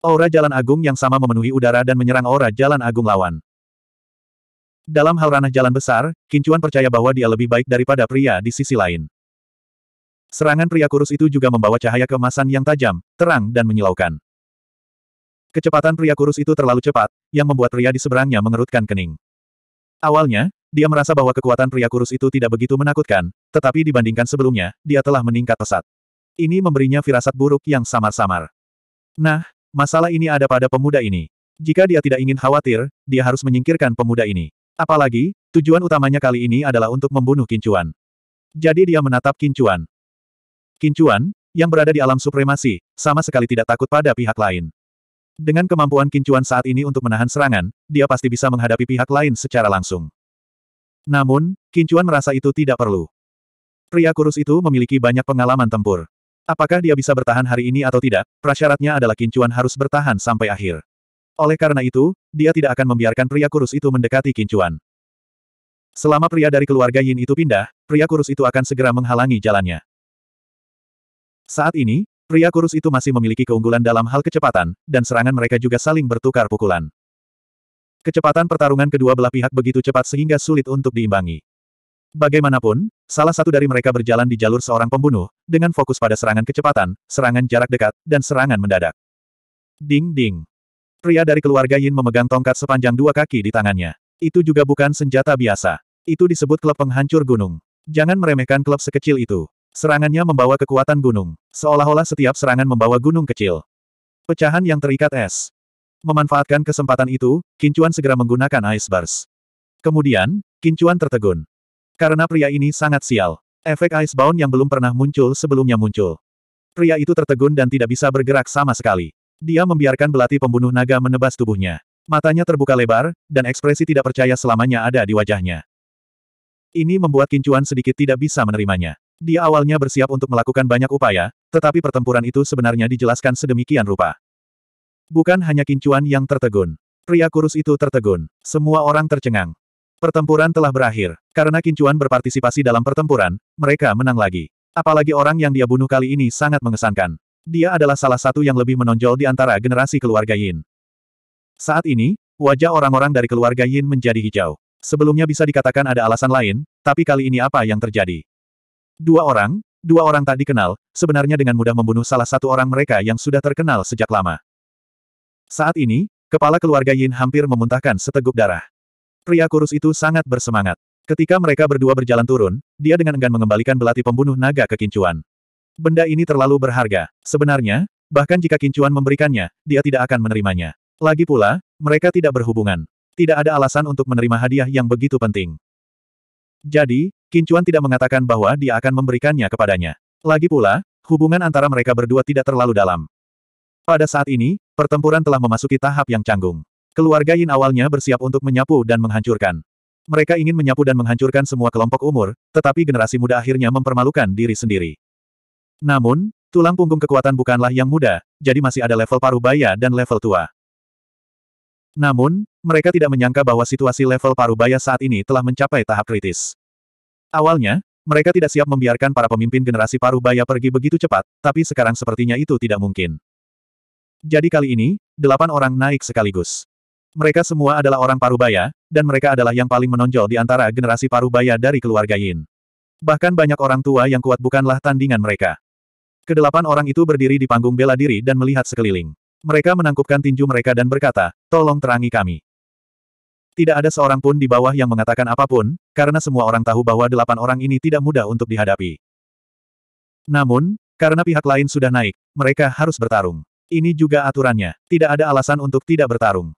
Aura jalan agung yang sama memenuhi udara dan menyerang aura jalan agung lawan. Dalam hal ranah jalan besar, Kincuan percaya bahwa dia lebih baik daripada pria di sisi lain. Serangan pria kurus itu juga membawa cahaya kemasan yang tajam, terang dan menyilaukan. Kecepatan pria kurus itu terlalu cepat, yang membuat pria di seberangnya mengerutkan kening. Awalnya, dia merasa bahwa kekuatan pria kurus itu tidak begitu menakutkan, tetapi dibandingkan sebelumnya, dia telah meningkat pesat. Ini memberinya firasat buruk yang samar-samar. Nah, masalah ini ada pada pemuda ini. Jika dia tidak ingin khawatir, dia harus menyingkirkan pemuda ini. Apalagi, tujuan utamanya kali ini adalah untuk membunuh Kincuan. Jadi dia menatap Kincuan. Kincuan, yang berada di alam supremasi, sama sekali tidak takut pada pihak lain. Dengan kemampuan Kincuan saat ini untuk menahan serangan, dia pasti bisa menghadapi pihak lain secara langsung. Namun, Kincuan merasa itu tidak perlu. Pria kurus itu memiliki banyak pengalaman tempur. Apakah dia bisa bertahan hari ini atau tidak, prasyaratnya adalah Kincuan harus bertahan sampai akhir. Oleh karena itu, dia tidak akan membiarkan pria kurus itu mendekati Kincuan. Selama pria dari keluarga Yin itu pindah, pria kurus itu akan segera menghalangi jalannya. Saat ini, pria kurus itu masih memiliki keunggulan dalam hal kecepatan, dan serangan mereka juga saling bertukar pukulan. Kecepatan pertarungan kedua belah pihak begitu cepat sehingga sulit untuk diimbangi. Bagaimanapun, salah satu dari mereka berjalan di jalur seorang pembunuh, dengan fokus pada serangan kecepatan, serangan jarak dekat, dan serangan mendadak. Ding-ding. Pria dari keluarga Yin memegang tongkat sepanjang dua kaki di tangannya. Itu juga bukan senjata biasa. Itu disebut klub penghancur gunung. Jangan meremehkan klub sekecil itu. Serangannya membawa kekuatan gunung. Seolah-olah setiap serangan membawa gunung kecil. Pecahan yang terikat es. Memanfaatkan kesempatan itu, Kincuan segera menggunakan Ice Bars. Kemudian, Kincuan tertegun. Karena pria ini sangat sial. Efek Ice Bound yang belum pernah muncul sebelumnya muncul. Pria itu tertegun dan tidak bisa bergerak sama sekali. Dia membiarkan belati pembunuh naga menebas tubuhnya. Matanya terbuka lebar, dan ekspresi tidak percaya selamanya ada di wajahnya. Ini membuat Kincuan sedikit tidak bisa menerimanya. Dia awalnya bersiap untuk melakukan banyak upaya, tetapi pertempuran itu sebenarnya dijelaskan sedemikian rupa. Bukan hanya Kincuan yang tertegun. Pria kurus itu tertegun. Semua orang tercengang. Pertempuran telah berakhir. Karena Kincuan berpartisipasi dalam pertempuran, mereka menang lagi. Apalagi orang yang dia bunuh kali ini sangat mengesankan. Dia adalah salah satu yang lebih menonjol di antara generasi keluarga Yin. Saat ini, wajah orang-orang dari keluarga Yin menjadi hijau. Sebelumnya bisa dikatakan ada alasan lain, tapi kali ini apa yang terjadi? Dua orang, dua orang tak dikenal, sebenarnya dengan mudah membunuh salah satu orang mereka yang sudah terkenal sejak lama. Saat ini, kepala keluarga Yin hampir memuntahkan seteguk darah. Pria kurus itu sangat bersemangat. Ketika mereka berdua berjalan turun, dia dengan enggan mengembalikan belati pembunuh naga ke Kincuan. Benda ini terlalu berharga. Sebenarnya, bahkan jika Kincuan memberikannya, dia tidak akan menerimanya. Lagi pula, mereka tidak berhubungan. Tidak ada alasan untuk menerima hadiah yang begitu penting. Jadi, Kincuan tidak mengatakan bahwa dia akan memberikannya kepadanya. Lagi pula, hubungan antara mereka berdua tidak terlalu dalam. Pada saat ini, pertempuran telah memasuki tahap yang canggung. Keluarga Yin awalnya bersiap untuk menyapu dan menghancurkan. Mereka ingin menyapu dan menghancurkan semua kelompok umur, tetapi generasi muda akhirnya mempermalukan diri sendiri. Namun, tulang punggung kekuatan bukanlah yang muda, jadi masih ada level paruh baya dan level tua. Namun, mereka tidak menyangka bahwa situasi level Parubaya saat ini telah mencapai tahap kritis. Awalnya, mereka tidak siap membiarkan para pemimpin generasi Parubaya pergi begitu cepat, tapi sekarang sepertinya itu tidak mungkin. Jadi kali ini, delapan orang naik sekaligus. Mereka semua adalah orang Parubaya, dan mereka adalah yang paling menonjol di antara generasi Parubaya dari keluarga Yin. Bahkan banyak orang tua yang kuat bukanlah tandingan mereka. Kedelapan orang itu berdiri di panggung bela diri dan melihat sekeliling. Mereka menangkupkan tinju mereka dan berkata, tolong terangi kami. Tidak ada seorang pun di bawah yang mengatakan apapun, karena semua orang tahu bahwa delapan orang ini tidak mudah untuk dihadapi. Namun, karena pihak lain sudah naik, mereka harus bertarung. Ini juga aturannya, tidak ada alasan untuk tidak bertarung.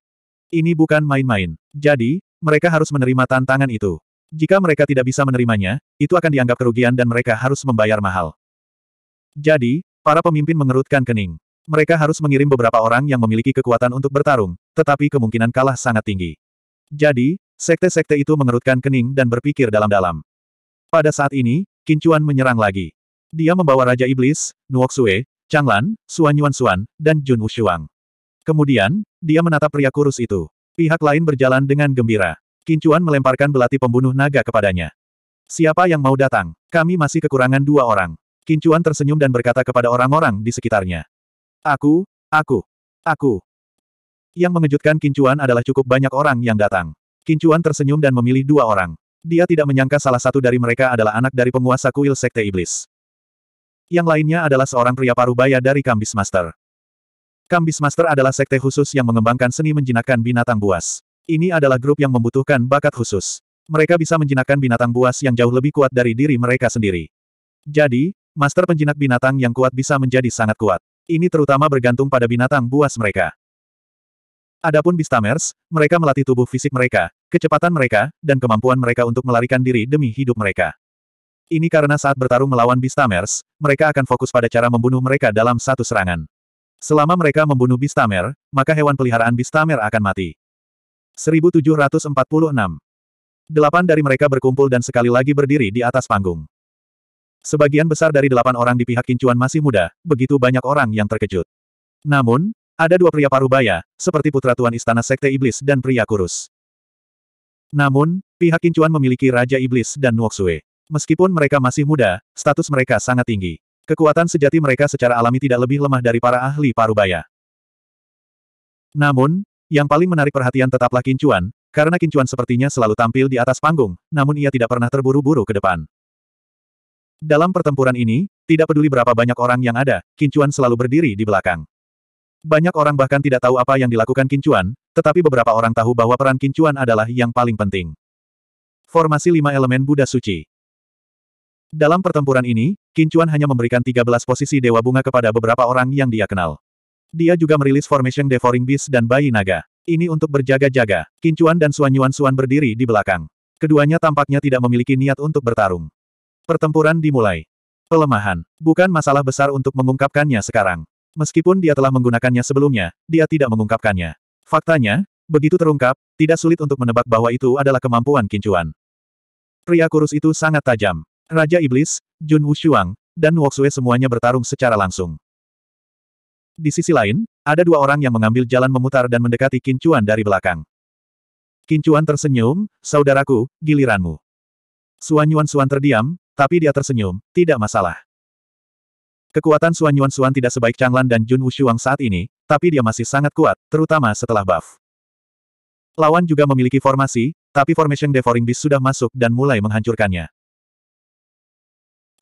Ini bukan main-main. Jadi, mereka harus menerima tantangan itu. Jika mereka tidak bisa menerimanya, itu akan dianggap kerugian dan mereka harus membayar mahal. Jadi, para pemimpin mengerutkan kening. Mereka harus mengirim beberapa orang yang memiliki kekuatan untuk bertarung, tetapi kemungkinan kalah sangat tinggi. Jadi, sekte-sekte itu mengerutkan kening dan berpikir dalam-dalam. Pada saat ini, Kincuan menyerang lagi. Dia membawa Raja Iblis, Nuoksue, Changlan, Suan Yuan Suan, dan Jun Wushuang. Kemudian, dia menatap pria kurus itu. Pihak lain berjalan dengan gembira. Kincuan melemparkan belati pembunuh naga kepadanya. Siapa yang mau datang? Kami masih kekurangan dua orang. Kincuan tersenyum dan berkata kepada orang-orang di sekitarnya. Aku, aku, aku. Yang mengejutkan Kincuan adalah cukup banyak orang yang datang. Kincuan tersenyum dan memilih dua orang. Dia tidak menyangka salah satu dari mereka adalah anak dari penguasa kuil Sekte Iblis. Yang lainnya adalah seorang pria parubaya dari Kambis Master. Kambis Master adalah sekte khusus yang mengembangkan seni menjinakkan binatang buas. Ini adalah grup yang membutuhkan bakat khusus. Mereka bisa menjinakkan binatang buas yang jauh lebih kuat dari diri mereka sendiri. Jadi, master penjinak binatang yang kuat bisa menjadi sangat kuat. Ini terutama bergantung pada binatang buas mereka. Adapun Bistamers, mereka melatih tubuh fisik mereka, kecepatan mereka, dan kemampuan mereka untuk melarikan diri demi hidup mereka. Ini karena saat bertarung melawan Bistamers, mereka akan fokus pada cara membunuh mereka dalam satu serangan. Selama mereka membunuh Bistamer, maka hewan peliharaan Bistamer akan mati. 1746 Delapan dari mereka berkumpul dan sekali lagi berdiri di atas panggung. Sebagian besar dari delapan orang di pihak Kincuan masih muda, begitu banyak orang yang terkejut. Namun, ada dua pria parubaya, seperti putra tuan istana sekte iblis dan pria kurus. Namun, pihak Kincuan memiliki Raja Iblis dan Nuoksue. Meskipun mereka masih muda, status mereka sangat tinggi. Kekuatan sejati mereka secara alami tidak lebih lemah dari para ahli parubaya. Namun, yang paling menarik perhatian tetaplah Kincuan, karena Kincuan sepertinya selalu tampil di atas panggung, namun ia tidak pernah terburu-buru ke depan. Dalam pertempuran ini, tidak peduli berapa banyak orang yang ada, Kincuan selalu berdiri di belakang. Banyak orang bahkan tidak tahu apa yang dilakukan Kincuan, tetapi beberapa orang tahu bahwa peran Kincuan adalah yang paling penting. Formasi lima elemen Buddha Suci Dalam pertempuran ini, Kincuan hanya memberikan 13 posisi Dewa Bunga kepada beberapa orang yang dia kenal. Dia juga merilis Formation Devouring Beast dan Bayi Naga. Ini untuk berjaga-jaga. Kincuan dan Suan Yuan Suan berdiri di belakang. Keduanya tampaknya tidak memiliki niat untuk bertarung. Pertempuran dimulai. Pelemahan. Bukan masalah besar untuk mengungkapkannya sekarang. Meskipun dia telah menggunakannya sebelumnya, dia tidak mengungkapkannya. Faktanya, begitu terungkap, tidak sulit untuk menebak bahwa itu adalah kemampuan kincuan. Pria kurus itu sangat tajam. Raja Iblis, Jun Wushuang, dan Woksue semuanya bertarung secara langsung. Di sisi lain, ada dua orang yang mengambil jalan memutar dan mendekati kincuan dari belakang. Kincuan tersenyum, saudaraku, giliranmu. Suan Yuan Suan terdiam, tapi dia tersenyum, tidak masalah. Kekuatan Xuan Yuan Xuan tidak sebaik Changlan dan Jun Wushuang saat ini, tapi dia masih sangat kuat, terutama setelah buff. Lawan juga memiliki formasi, tapi Formation Devouring Beast sudah masuk dan mulai menghancurkannya.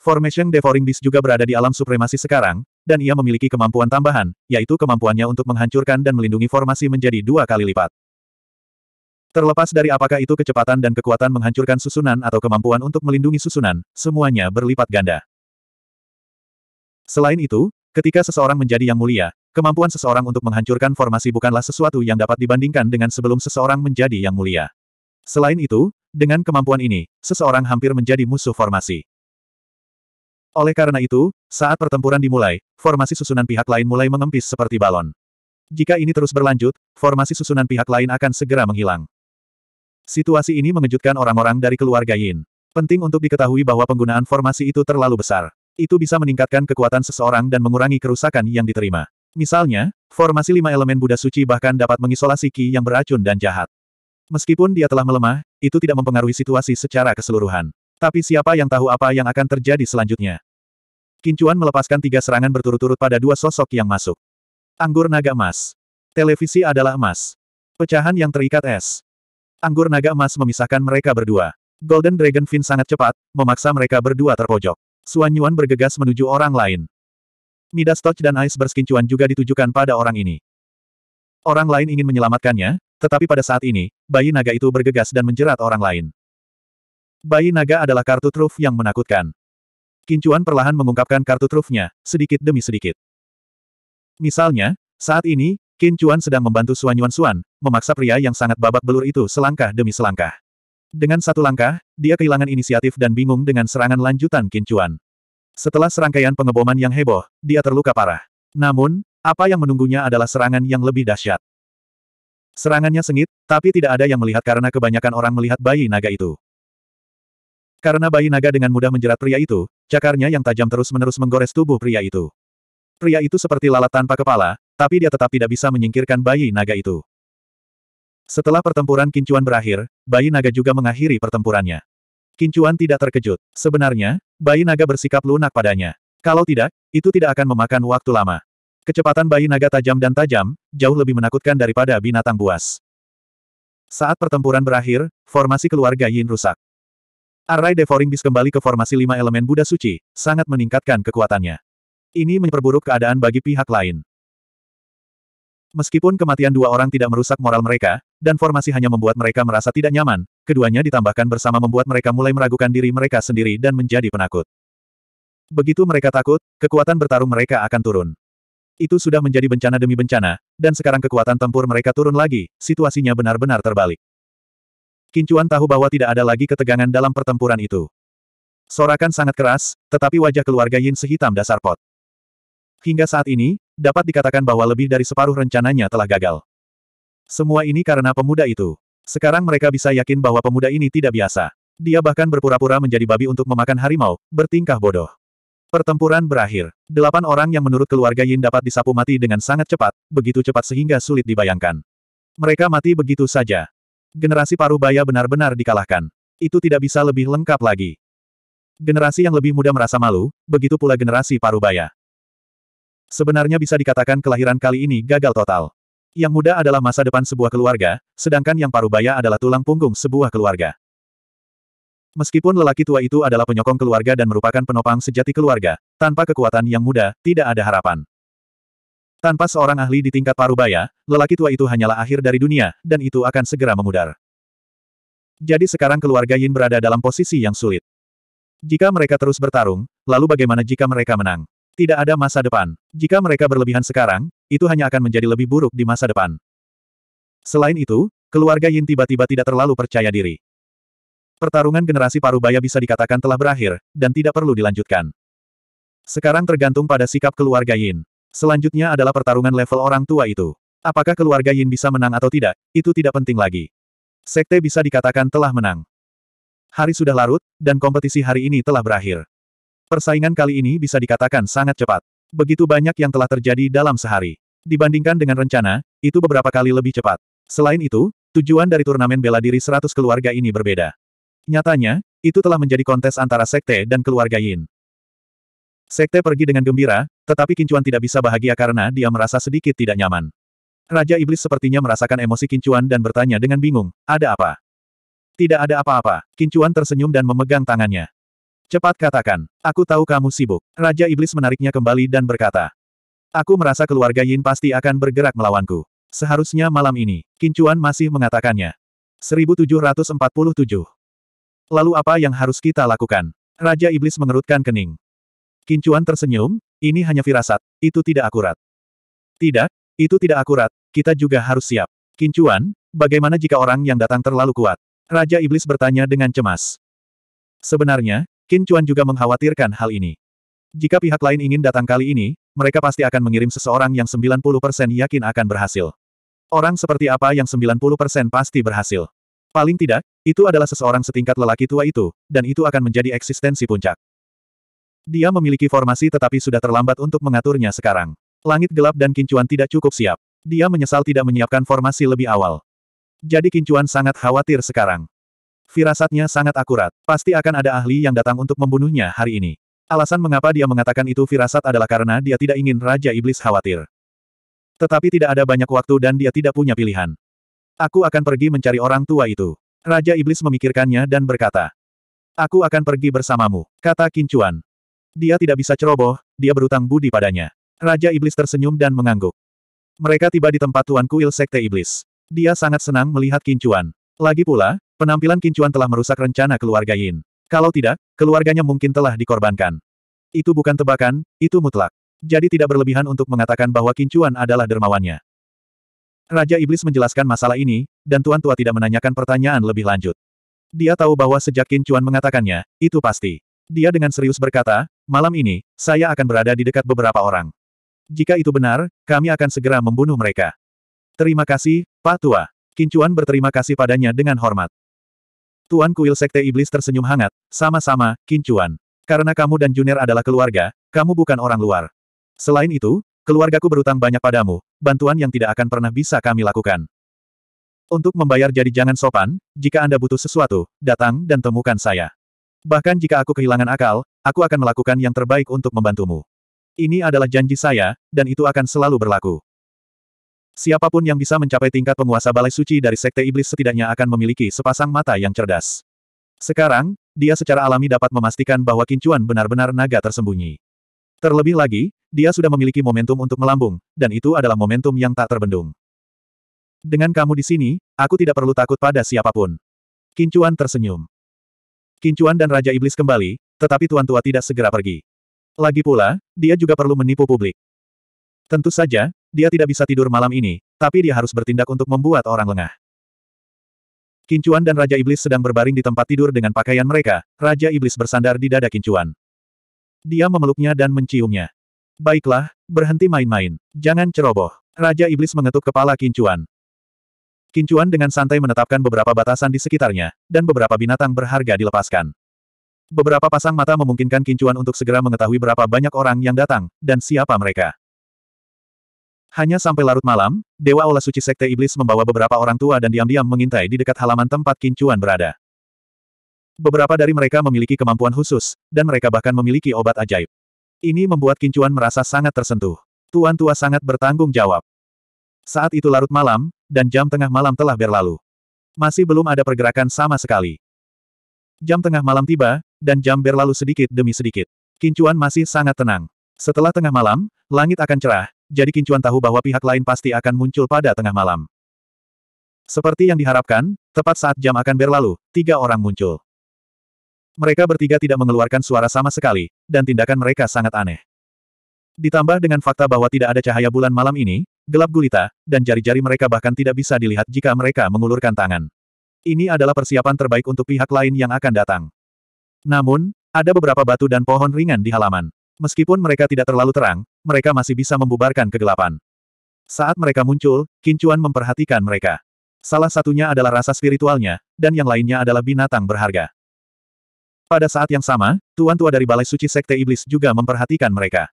Formation Devouring Beast juga berada di alam supremasi sekarang, dan ia memiliki kemampuan tambahan, yaitu kemampuannya untuk menghancurkan dan melindungi formasi menjadi dua kali lipat. Terlepas dari apakah itu kecepatan dan kekuatan menghancurkan susunan atau kemampuan untuk melindungi susunan, semuanya berlipat ganda. Selain itu, ketika seseorang menjadi yang mulia, kemampuan seseorang untuk menghancurkan formasi bukanlah sesuatu yang dapat dibandingkan dengan sebelum seseorang menjadi yang mulia. Selain itu, dengan kemampuan ini, seseorang hampir menjadi musuh formasi. Oleh karena itu, saat pertempuran dimulai, formasi susunan pihak lain mulai mengempis seperti balon. Jika ini terus berlanjut, formasi susunan pihak lain akan segera menghilang. Situasi ini mengejutkan orang-orang dari keluarga Yin. Penting untuk diketahui bahwa penggunaan formasi itu terlalu besar. Itu bisa meningkatkan kekuatan seseorang dan mengurangi kerusakan yang diterima. Misalnya, formasi lima elemen Buddha suci bahkan dapat mengisolasi Ki yang beracun dan jahat. Meskipun dia telah melemah, itu tidak mempengaruhi situasi secara keseluruhan. Tapi siapa yang tahu apa yang akan terjadi selanjutnya? Kincuan melepaskan tiga serangan berturut-turut pada dua sosok yang masuk. Anggur naga emas. Televisi adalah emas. Pecahan yang terikat es. Anggur naga emas memisahkan mereka berdua. Golden Dragon Fin sangat cepat, memaksa mereka berdua terpojok. Suan Yuan bergegas menuju orang lain. Midas Touch dan Ice Berskincuan juga ditujukan pada orang ini. Orang lain ingin menyelamatkannya, tetapi pada saat ini, bayi naga itu bergegas dan menjerat orang lain. Bayi naga adalah kartu truf yang menakutkan. Kincuan perlahan mengungkapkan kartu trufnya, sedikit demi sedikit. Misalnya, saat ini, Kincuan sedang membantu Suan Yuan Suan, memaksa pria yang sangat babak belur itu selangkah demi selangkah. Dengan satu langkah, dia kehilangan inisiatif dan bingung dengan serangan lanjutan Kincuan. Setelah serangkaian pengeboman yang heboh, dia terluka parah. Namun, apa yang menunggunya adalah serangan yang lebih dahsyat. Serangannya sengit, tapi tidak ada yang melihat karena kebanyakan orang melihat bayi naga itu. Karena bayi naga dengan mudah menjerat pria itu, cakarnya yang tajam terus-menerus menggores tubuh pria itu. Pria itu seperti lalat tanpa kepala, tapi dia tetap tidak bisa menyingkirkan bayi naga itu. Setelah pertempuran Kincuan berakhir, Bayi Naga juga mengakhiri pertempurannya. Kincuan tidak terkejut. Sebenarnya, Bayi Naga bersikap lunak padanya. Kalau tidak, itu tidak akan memakan waktu lama. Kecepatan Bayi Naga tajam dan tajam, jauh lebih menakutkan daripada binatang buas. Saat pertempuran berakhir, formasi keluarga Yin rusak. Array Devouring Beast kembali ke formasi lima elemen Buddha Suci, sangat meningkatkan kekuatannya. Ini memperburuk keadaan bagi pihak lain. Meskipun kematian dua orang tidak merusak moral mereka, dan formasi hanya membuat mereka merasa tidak nyaman, keduanya ditambahkan bersama membuat mereka mulai meragukan diri mereka sendiri dan menjadi penakut. Begitu mereka takut, kekuatan bertarung mereka akan turun. Itu sudah menjadi bencana demi bencana, dan sekarang kekuatan tempur mereka turun lagi, situasinya benar-benar terbalik. Kincuan tahu bahwa tidak ada lagi ketegangan dalam pertempuran itu. Sorakan sangat keras, tetapi wajah keluarga Yin sehitam dasar pot. Hingga saat ini, Dapat dikatakan bahwa lebih dari separuh rencananya telah gagal. Semua ini karena pemuda itu. Sekarang mereka bisa yakin bahwa pemuda ini tidak biasa. Dia bahkan berpura-pura menjadi babi untuk memakan harimau, bertingkah bodoh. Pertempuran berakhir. Delapan orang yang menurut keluarga Yin dapat disapu mati dengan sangat cepat, begitu cepat sehingga sulit dibayangkan. Mereka mati begitu saja. Generasi paruh baya benar-benar dikalahkan. Itu tidak bisa lebih lengkap lagi. Generasi yang lebih muda merasa malu, begitu pula generasi paruh baya. Sebenarnya bisa dikatakan kelahiran kali ini gagal total. Yang muda adalah masa depan sebuah keluarga, sedangkan yang parubaya adalah tulang punggung sebuah keluarga. Meskipun lelaki tua itu adalah penyokong keluarga dan merupakan penopang sejati keluarga, tanpa kekuatan yang muda, tidak ada harapan. Tanpa seorang ahli di tingkat parubaya, lelaki tua itu hanyalah akhir dari dunia, dan itu akan segera memudar. Jadi sekarang keluarga Yin berada dalam posisi yang sulit. Jika mereka terus bertarung, lalu bagaimana jika mereka menang? Tidak ada masa depan. Jika mereka berlebihan sekarang, itu hanya akan menjadi lebih buruk di masa depan. Selain itu, keluarga Yin tiba-tiba tidak terlalu percaya diri. Pertarungan generasi parubaya bisa dikatakan telah berakhir, dan tidak perlu dilanjutkan. Sekarang tergantung pada sikap keluarga Yin. Selanjutnya adalah pertarungan level orang tua itu. Apakah keluarga Yin bisa menang atau tidak, itu tidak penting lagi. Sekte bisa dikatakan telah menang. Hari sudah larut, dan kompetisi hari ini telah berakhir. Persaingan kali ini bisa dikatakan sangat cepat. Begitu banyak yang telah terjadi dalam sehari. Dibandingkan dengan rencana, itu beberapa kali lebih cepat. Selain itu, tujuan dari turnamen bela diri 100 keluarga ini berbeda. Nyatanya, itu telah menjadi kontes antara sekte dan keluarga Yin. Sekte pergi dengan gembira, tetapi Kincuan tidak bisa bahagia karena dia merasa sedikit tidak nyaman. Raja Iblis sepertinya merasakan emosi Kincuan dan bertanya dengan bingung, ada apa? Tidak ada apa-apa. Kincuan tersenyum dan memegang tangannya. Cepat katakan, aku tahu kamu sibuk. Raja Iblis menariknya kembali dan berkata. Aku merasa keluarga Yin pasti akan bergerak melawanku. Seharusnya malam ini, Kincuan masih mengatakannya. 1747. Lalu apa yang harus kita lakukan? Raja Iblis mengerutkan kening. Kincuan tersenyum, ini hanya firasat, itu tidak akurat. Tidak, itu tidak akurat, kita juga harus siap. Kincuan, bagaimana jika orang yang datang terlalu kuat? Raja Iblis bertanya dengan cemas. Sebenarnya, Qin Chuan juga mengkhawatirkan hal ini. Jika pihak lain ingin datang kali ini, mereka pasti akan mengirim seseorang yang 90% yakin akan berhasil. Orang seperti apa yang 90% pasti berhasil. Paling tidak, itu adalah seseorang setingkat lelaki tua itu, dan itu akan menjadi eksistensi puncak. Dia memiliki formasi tetapi sudah terlambat untuk mengaturnya sekarang. Langit gelap dan kincuan tidak cukup siap. Dia menyesal tidak menyiapkan formasi lebih awal. Jadi kincuan sangat khawatir sekarang. Firasatnya sangat akurat. Pasti akan ada ahli yang datang untuk membunuhnya hari ini. Alasan mengapa dia mengatakan itu firasat adalah karena dia tidak ingin Raja Iblis khawatir. Tetapi tidak ada banyak waktu dan dia tidak punya pilihan. Aku akan pergi mencari orang tua itu. Raja Iblis memikirkannya dan berkata. Aku akan pergi bersamamu, kata Kincuan. Dia tidak bisa ceroboh, dia berutang budi padanya. Raja Iblis tersenyum dan mengangguk. Mereka tiba di tempat Tuan Kuil Sekte Iblis. Dia sangat senang melihat Kincuan. Lagi pula, penampilan Kincuan telah merusak rencana keluarga Yin. Kalau tidak, keluarganya mungkin telah dikorbankan. Itu bukan tebakan, itu mutlak. Jadi tidak berlebihan untuk mengatakan bahwa Kincuan adalah dermawannya. Raja Iblis menjelaskan masalah ini, dan Tuan Tua tidak menanyakan pertanyaan lebih lanjut. Dia tahu bahwa sejak Kincuan mengatakannya, itu pasti. Dia dengan serius berkata, malam ini, saya akan berada di dekat beberapa orang. Jika itu benar, kami akan segera membunuh mereka. Terima kasih, Pak Tua. Kincuan berterima kasih padanya dengan hormat. Tuan Kuil Sekte Iblis tersenyum hangat, sama-sama, Kincuan. Karena kamu dan Junior adalah keluarga, kamu bukan orang luar. Selain itu, keluargaku berutang banyak padamu, bantuan yang tidak akan pernah bisa kami lakukan. Untuk membayar jadi jangan sopan, jika Anda butuh sesuatu, datang dan temukan saya. Bahkan jika aku kehilangan akal, aku akan melakukan yang terbaik untuk membantumu. Ini adalah janji saya, dan itu akan selalu berlaku. Siapapun yang bisa mencapai tingkat penguasa balai suci dari Sekte Iblis setidaknya akan memiliki sepasang mata yang cerdas. Sekarang, dia secara alami dapat memastikan bahwa kincuan benar-benar naga tersembunyi. Terlebih lagi, dia sudah memiliki momentum untuk melambung, dan itu adalah momentum yang tak terbendung. Dengan kamu di sini, aku tidak perlu takut pada siapapun. Kincuan tersenyum. Kincuan dan Raja Iblis kembali, tetapi Tuan Tua tidak segera pergi. Lagi pula, dia juga perlu menipu publik. Tentu saja, dia tidak bisa tidur malam ini, tapi dia harus bertindak untuk membuat orang lengah. Kincuan dan Raja Iblis sedang berbaring di tempat tidur dengan pakaian mereka, Raja Iblis bersandar di dada Kincuan. Dia memeluknya dan menciumnya. Baiklah, berhenti main-main. Jangan ceroboh. Raja Iblis mengetuk kepala Kincuan. Kincuan dengan santai menetapkan beberapa batasan di sekitarnya, dan beberapa binatang berharga dilepaskan. Beberapa pasang mata memungkinkan Kincuan untuk segera mengetahui berapa banyak orang yang datang, dan siapa mereka. Hanya sampai larut malam, Dewa olah Suci Sekte Iblis membawa beberapa orang tua dan diam-diam mengintai di dekat halaman tempat Kincuan berada. Beberapa dari mereka memiliki kemampuan khusus, dan mereka bahkan memiliki obat ajaib. Ini membuat Kincuan merasa sangat tersentuh. Tuan tua sangat bertanggung jawab. Saat itu larut malam, dan jam tengah malam telah berlalu. Masih belum ada pergerakan sama sekali. Jam tengah malam tiba, dan jam berlalu sedikit demi sedikit. Kincuan masih sangat tenang. Setelah tengah malam, langit akan cerah, jadi Kincuan tahu bahwa pihak lain pasti akan muncul pada tengah malam. Seperti yang diharapkan, tepat saat jam akan berlalu, tiga orang muncul. Mereka bertiga tidak mengeluarkan suara sama sekali, dan tindakan mereka sangat aneh. Ditambah dengan fakta bahwa tidak ada cahaya bulan malam ini, gelap gulita, dan jari-jari mereka bahkan tidak bisa dilihat jika mereka mengulurkan tangan. Ini adalah persiapan terbaik untuk pihak lain yang akan datang. Namun, ada beberapa batu dan pohon ringan di halaman. Meskipun mereka tidak terlalu terang, mereka masih bisa membubarkan kegelapan. Saat mereka muncul, Kincuan memperhatikan mereka. Salah satunya adalah rasa spiritualnya, dan yang lainnya adalah binatang berharga. Pada saat yang sama, Tuan Tua dari Balai Suci Sekte Iblis juga memperhatikan mereka.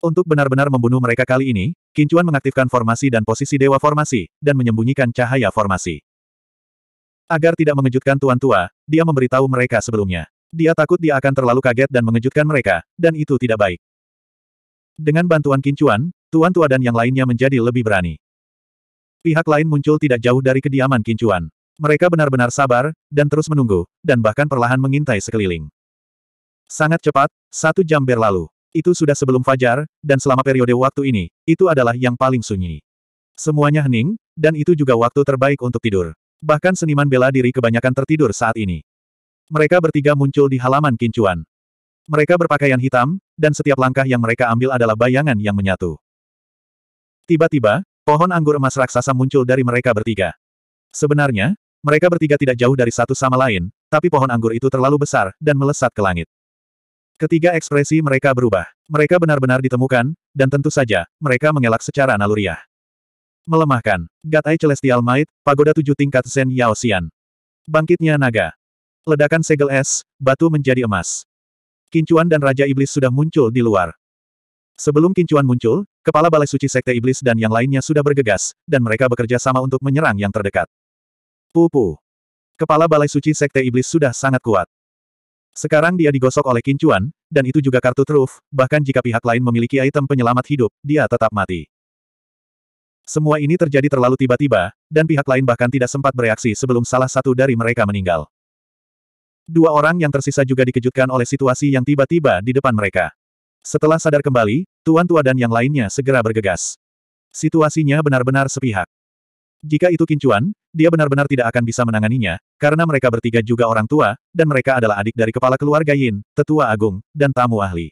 Untuk benar-benar membunuh mereka kali ini, Kincuan mengaktifkan formasi dan posisi dewa formasi, dan menyembunyikan cahaya formasi. Agar tidak mengejutkan Tuan Tua, dia memberitahu mereka sebelumnya. Dia takut dia akan terlalu kaget dan mengejutkan mereka, dan itu tidak baik. Dengan bantuan Kincuan, Tuan Tua dan yang lainnya menjadi lebih berani. Pihak lain muncul tidak jauh dari kediaman Kincuan. Mereka benar-benar sabar, dan terus menunggu, dan bahkan perlahan mengintai sekeliling. Sangat cepat, satu jam berlalu. Itu sudah sebelum Fajar, dan selama periode waktu ini, itu adalah yang paling sunyi. Semuanya hening, dan itu juga waktu terbaik untuk tidur. Bahkan seniman bela diri kebanyakan tertidur saat ini mereka bertiga muncul di halaman kincuan. Mereka berpakaian hitam, dan setiap langkah yang mereka ambil adalah bayangan yang menyatu. Tiba-tiba, pohon anggur emas raksasa muncul dari mereka bertiga. Sebenarnya, mereka bertiga tidak jauh dari satu sama lain, tapi pohon anggur itu terlalu besar, dan melesat ke langit. Ketiga ekspresi mereka berubah. Mereka benar-benar ditemukan, dan tentu saja, mereka mengelak secara naluriah. Melemahkan. Gatai Celestial Might, Pagoda Tujuh Tingkat Zen Yao Xian. Bangkitnya naga. Ledakan segel es, batu menjadi emas. Kincuan dan Raja Iblis sudah muncul di luar. Sebelum Kincuan muncul, kepala Balai Suci Sekte Iblis dan yang lainnya sudah bergegas, dan mereka bekerja sama untuk menyerang yang terdekat. Pupu. Kepala Balai Suci Sekte Iblis sudah sangat kuat. Sekarang dia digosok oleh Kincuan, dan itu juga kartu truf, bahkan jika pihak lain memiliki item penyelamat hidup, dia tetap mati. Semua ini terjadi terlalu tiba-tiba, dan pihak lain bahkan tidak sempat bereaksi sebelum salah satu dari mereka meninggal. Dua orang yang tersisa juga dikejutkan oleh situasi yang tiba-tiba di depan mereka. Setelah sadar kembali, Tuan Tua dan yang lainnya segera bergegas. Situasinya benar-benar sepihak. Jika itu kincuan, dia benar-benar tidak akan bisa menanganinya, karena mereka bertiga juga orang tua, dan mereka adalah adik dari kepala keluarga Yin, tetua agung, dan tamu ahli.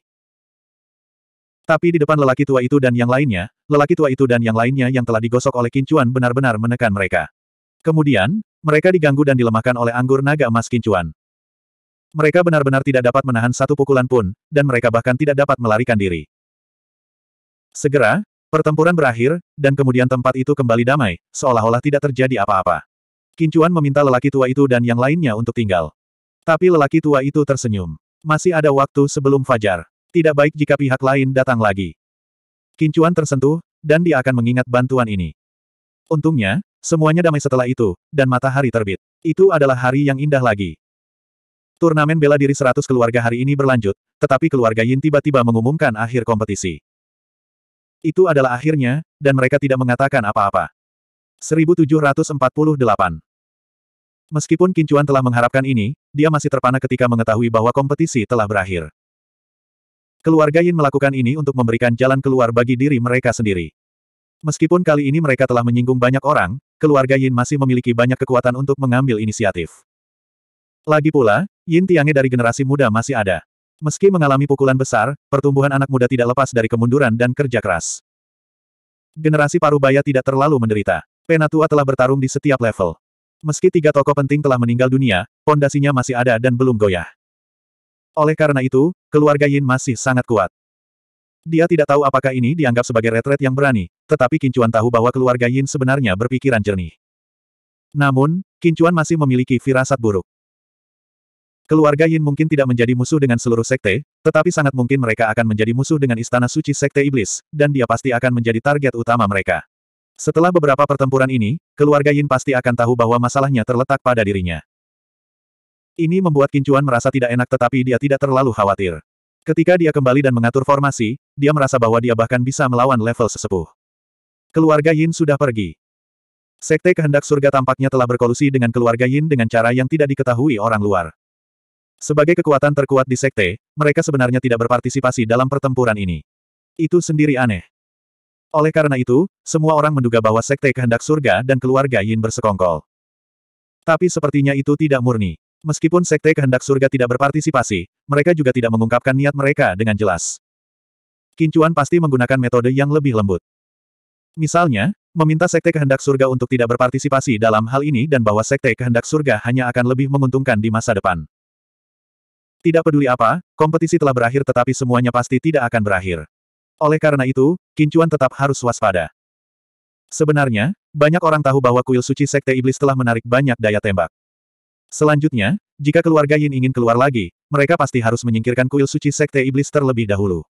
Tapi di depan lelaki tua itu dan yang lainnya, lelaki tua itu dan yang lainnya yang telah digosok oleh kincuan benar-benar menekan mereka. Kemudian, mereka diganggu dan dilemahkan oleh anggur naga emas kincuan. Mereka benar-benar tidak dapat menahan satu pukulan pun, dan mereka bahkan tidak dapat melarikan diri. Segera, pertempuran berakhir, dan kemudian tempat itu kembali damai, seolah-olah tidak terjadi apa-apa. Kincuan meminta lelaki tua itu dan yang lainnya untuk tinggal. Tapi lelaki tua itu tersenyum. Masih ada waktu sebelum fajar. Tidak baik jika pihak lain datang lagi. Kincuan tersentuh, dan dia akan mengingat bantuan ini. Untungnya, semuanya damai setelah itu, dan matahari terbit. Itu adalah hari yang indah lagi. Turnamen bela diri 100 keluarga hari ini berlanjut, tetapi keluarga Yin tiba-tiba mengumumkan akhir kompetisi. Itu adalah akhirnya, dan mereka tidak mengatakan apa-apa. 1748 Meskipun Kincuan telah mengharapkan ini, dia masih terpana ketika mengetahui bahwa kompetisi telah berakhir. Keluarga Yin melakukan ini untuk memberikan jalan keluar bagi diri mereka sendiri. Meskipun kali ini mereka telah menyinggung banyak orang, keluarga Yin masih memiliki banyak kekuatan untuk mengambil inisiatif. Lagi pula, Yin Tiange dari generasi muda masih ada. Meski mengalami pukulan besar, pertumbuhan anak muda tidak lepas dari kemunduran dan kerja keras. Generasi Parubaya tidak terlalu menderita. Penatua telah bertarung di setiap level. Meski tiga tokoh penting telah meninggal dunia, pondasinya masih ada dan belum goyah. Oleh karena itu, keluarga Yin masih sangat kuat. Dia tidak tahu apakah ini dianggap sebagai retret yang berani, tetapi Kincuan tahu bahwa keluarga Yin sebenarnya berpikiran jernih. Namun, Kincuan masih memiliki firasat buruk. Keluarga Yin mungkin tidak menjadi musuh dengan seluruh sekte, tetapi sangat mungkin mereka akan menjadi musuh dengan istana suci sekte iblis, dan dia pasti akan menjadi target utama mereka. Setelah beberapa pertempuran ini, keluarga Yin pasti akan tahu bahwa masalahnya terletak pada dirinya. Ini membuat Kincuan merasa tidak enak tetapi dia tidak terlalu khawatir. Ketika dia kembali dan mengatur formasi, dia merasa bahwa dia bahkan bisa melawan level sesepuh. Keluarga Yin sudah pergi. Sekte kehendak surga tampaknya telah berkolusi dengan keluarga Yin dengan cara yang tidak diketahui orang luar. Sebagai kekuatan terkuat di sekte, mereka sebenarnya tidak berpartisipasi dalam pertempuran ini. Itu sendiri aneh. Oleh karena itu, semua orang menduga bahwa sekte kehendak surga dan keluarga Yin bersekongkol. Tapi sepertinya itu tidak murni. Meskipun sekte kehendak surga tidak berpartisipasi, mereka juga tidak mengungkapkan niat mereka dengan jelas. Kincuan pasti menggunakan metode yang lebih lembut. Misalnya, meminta sekte kehendak surga untuk tidak berpartisipasi dalam hal ini dan bahwa sekte kehendak surga hanya akan lebih menguntungkan di masa depan. Tidak peduli apa, kompetisi telah berakhir tetapi semuanya pasti tidak akan berakhir. Oleh karena itu, Kincuan tetap harus waspada. Sebenarnya, banyak orang tahu bahwa kuil suci Sekte Iblis telah menarik banyak daya tembak. Selanjutnya, jika keluarga Yin ingin keluar lagi, mereka pasti harus menyingkirkan kuil suci Sekte Iblis terlebih dahulu.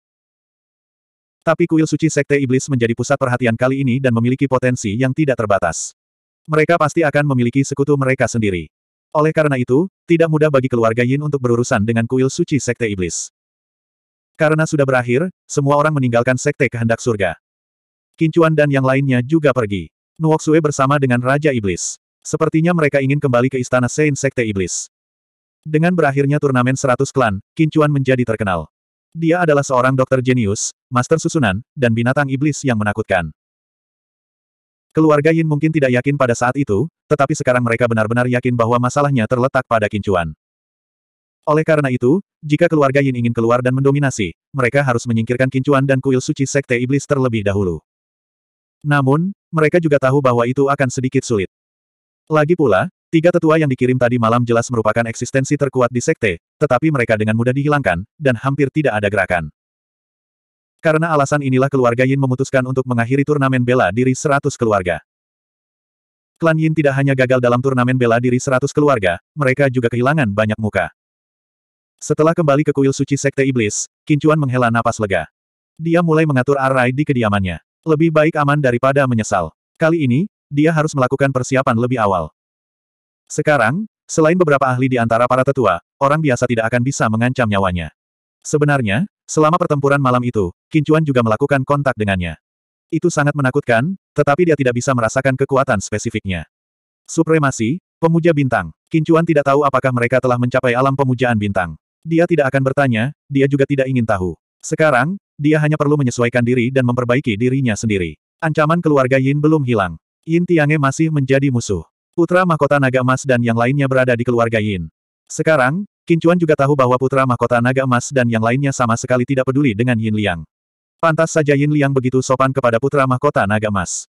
Tapi kuil suci Sekte Iblis menjadi pusat perhatian kali ini dan memiliki potensi yang tidak terbatas. Mereka pasti akan memiliki sekutu mereka sendiri. Oleh karena itu, tidak mudah bagi keluarga Yin untuk berurusan dengan kuil suci Sekte Iblis. Karena sudah berakhir, semua orang meninggalkan Sekte Kehendak Surga. Kincuan dan yang lainnya juga pergi. Nuoksue bersama dengan Raja Iblis. Sepertinya mereka ingin kembali ke Istana Sein Sekte Iblis. Dengan berakhirnya turnamen 100 klan, Kincuan menjadi terkenal. Dia adalah seorang dokter jenius, master susunan, dan binatang iblis yang menakutkan. Keluarga Yin mungkin tidak yakin pada saat itu, tetapi sekarang mereka benar-benar yakin bahwa masalahnya terletak pada kincuan. Oleh karena itu, jika keluarga Yin ingin keluar dan mendominasi, mereka harus menyingkirkan kincuan dan kuil suci Sekte Iblis terlebih dahulu. Namun, mereka juga tahu bahwa itu akan sedikit sulit. Lagi pula, tiga tetua yang dikirim tadi malam jelas merupakan eksistensi terkuat di Sekte, tetapi mereka dengan mudah dihilangkan, dan hampir tidak ada gerakan. Karena alasan inilah keluarga Yin memutuskan untuk mengakhiri turnamen bela diri seratus keluarga. Klan Yin tidak hanya gagal dalam turnamen bela diri seratus keluarga, mereka juga kehilangan banyak muka. Setelah kembali ke kuil suci Sekte Iblis, Kincuan menghela napas lega. Dia mulai mengatur arai di kediamannya. Lebih baik aman daripada menyesal. Kali ini, dia harus melakukan persiapan lebih awal. Sekarang, selain beberapa ahli di antara para tetua, orang biasa tidak akan bisa mengancam nyawanya. Sebenarnya, selama pertempuran malam itu, Kincuan juga melakukan kontak dengannya. Itu sangat menakutkan, tetapi dia tidak bisa merasakan kekuatan spesifiknya. Supremasi, Pemuja Bintang. Kincuan tidak tahu apakah mereka telah mencapai alam pemujaan bintang. Dia tidak akan bertanya, dia juga tidak ingin tahu. Sekarang, dia hanya perlu menyesuaikan diri dan memperbaiki dirinya sendiri. Ancaman keluarga Yin belum hilang. Yin Tiange masih menjadi musuh. Putra mahkota naga emas dan yang lainnya berada di keluarga Yin. Sekarang, Kincuan juga tahu bahwa putra mahkota naga emas dan yang lainnya sama sekali tidak peduli dengan Yin Liang. Pantas saja Yin Liang begitu sopan kepada putra mahkota naga emas.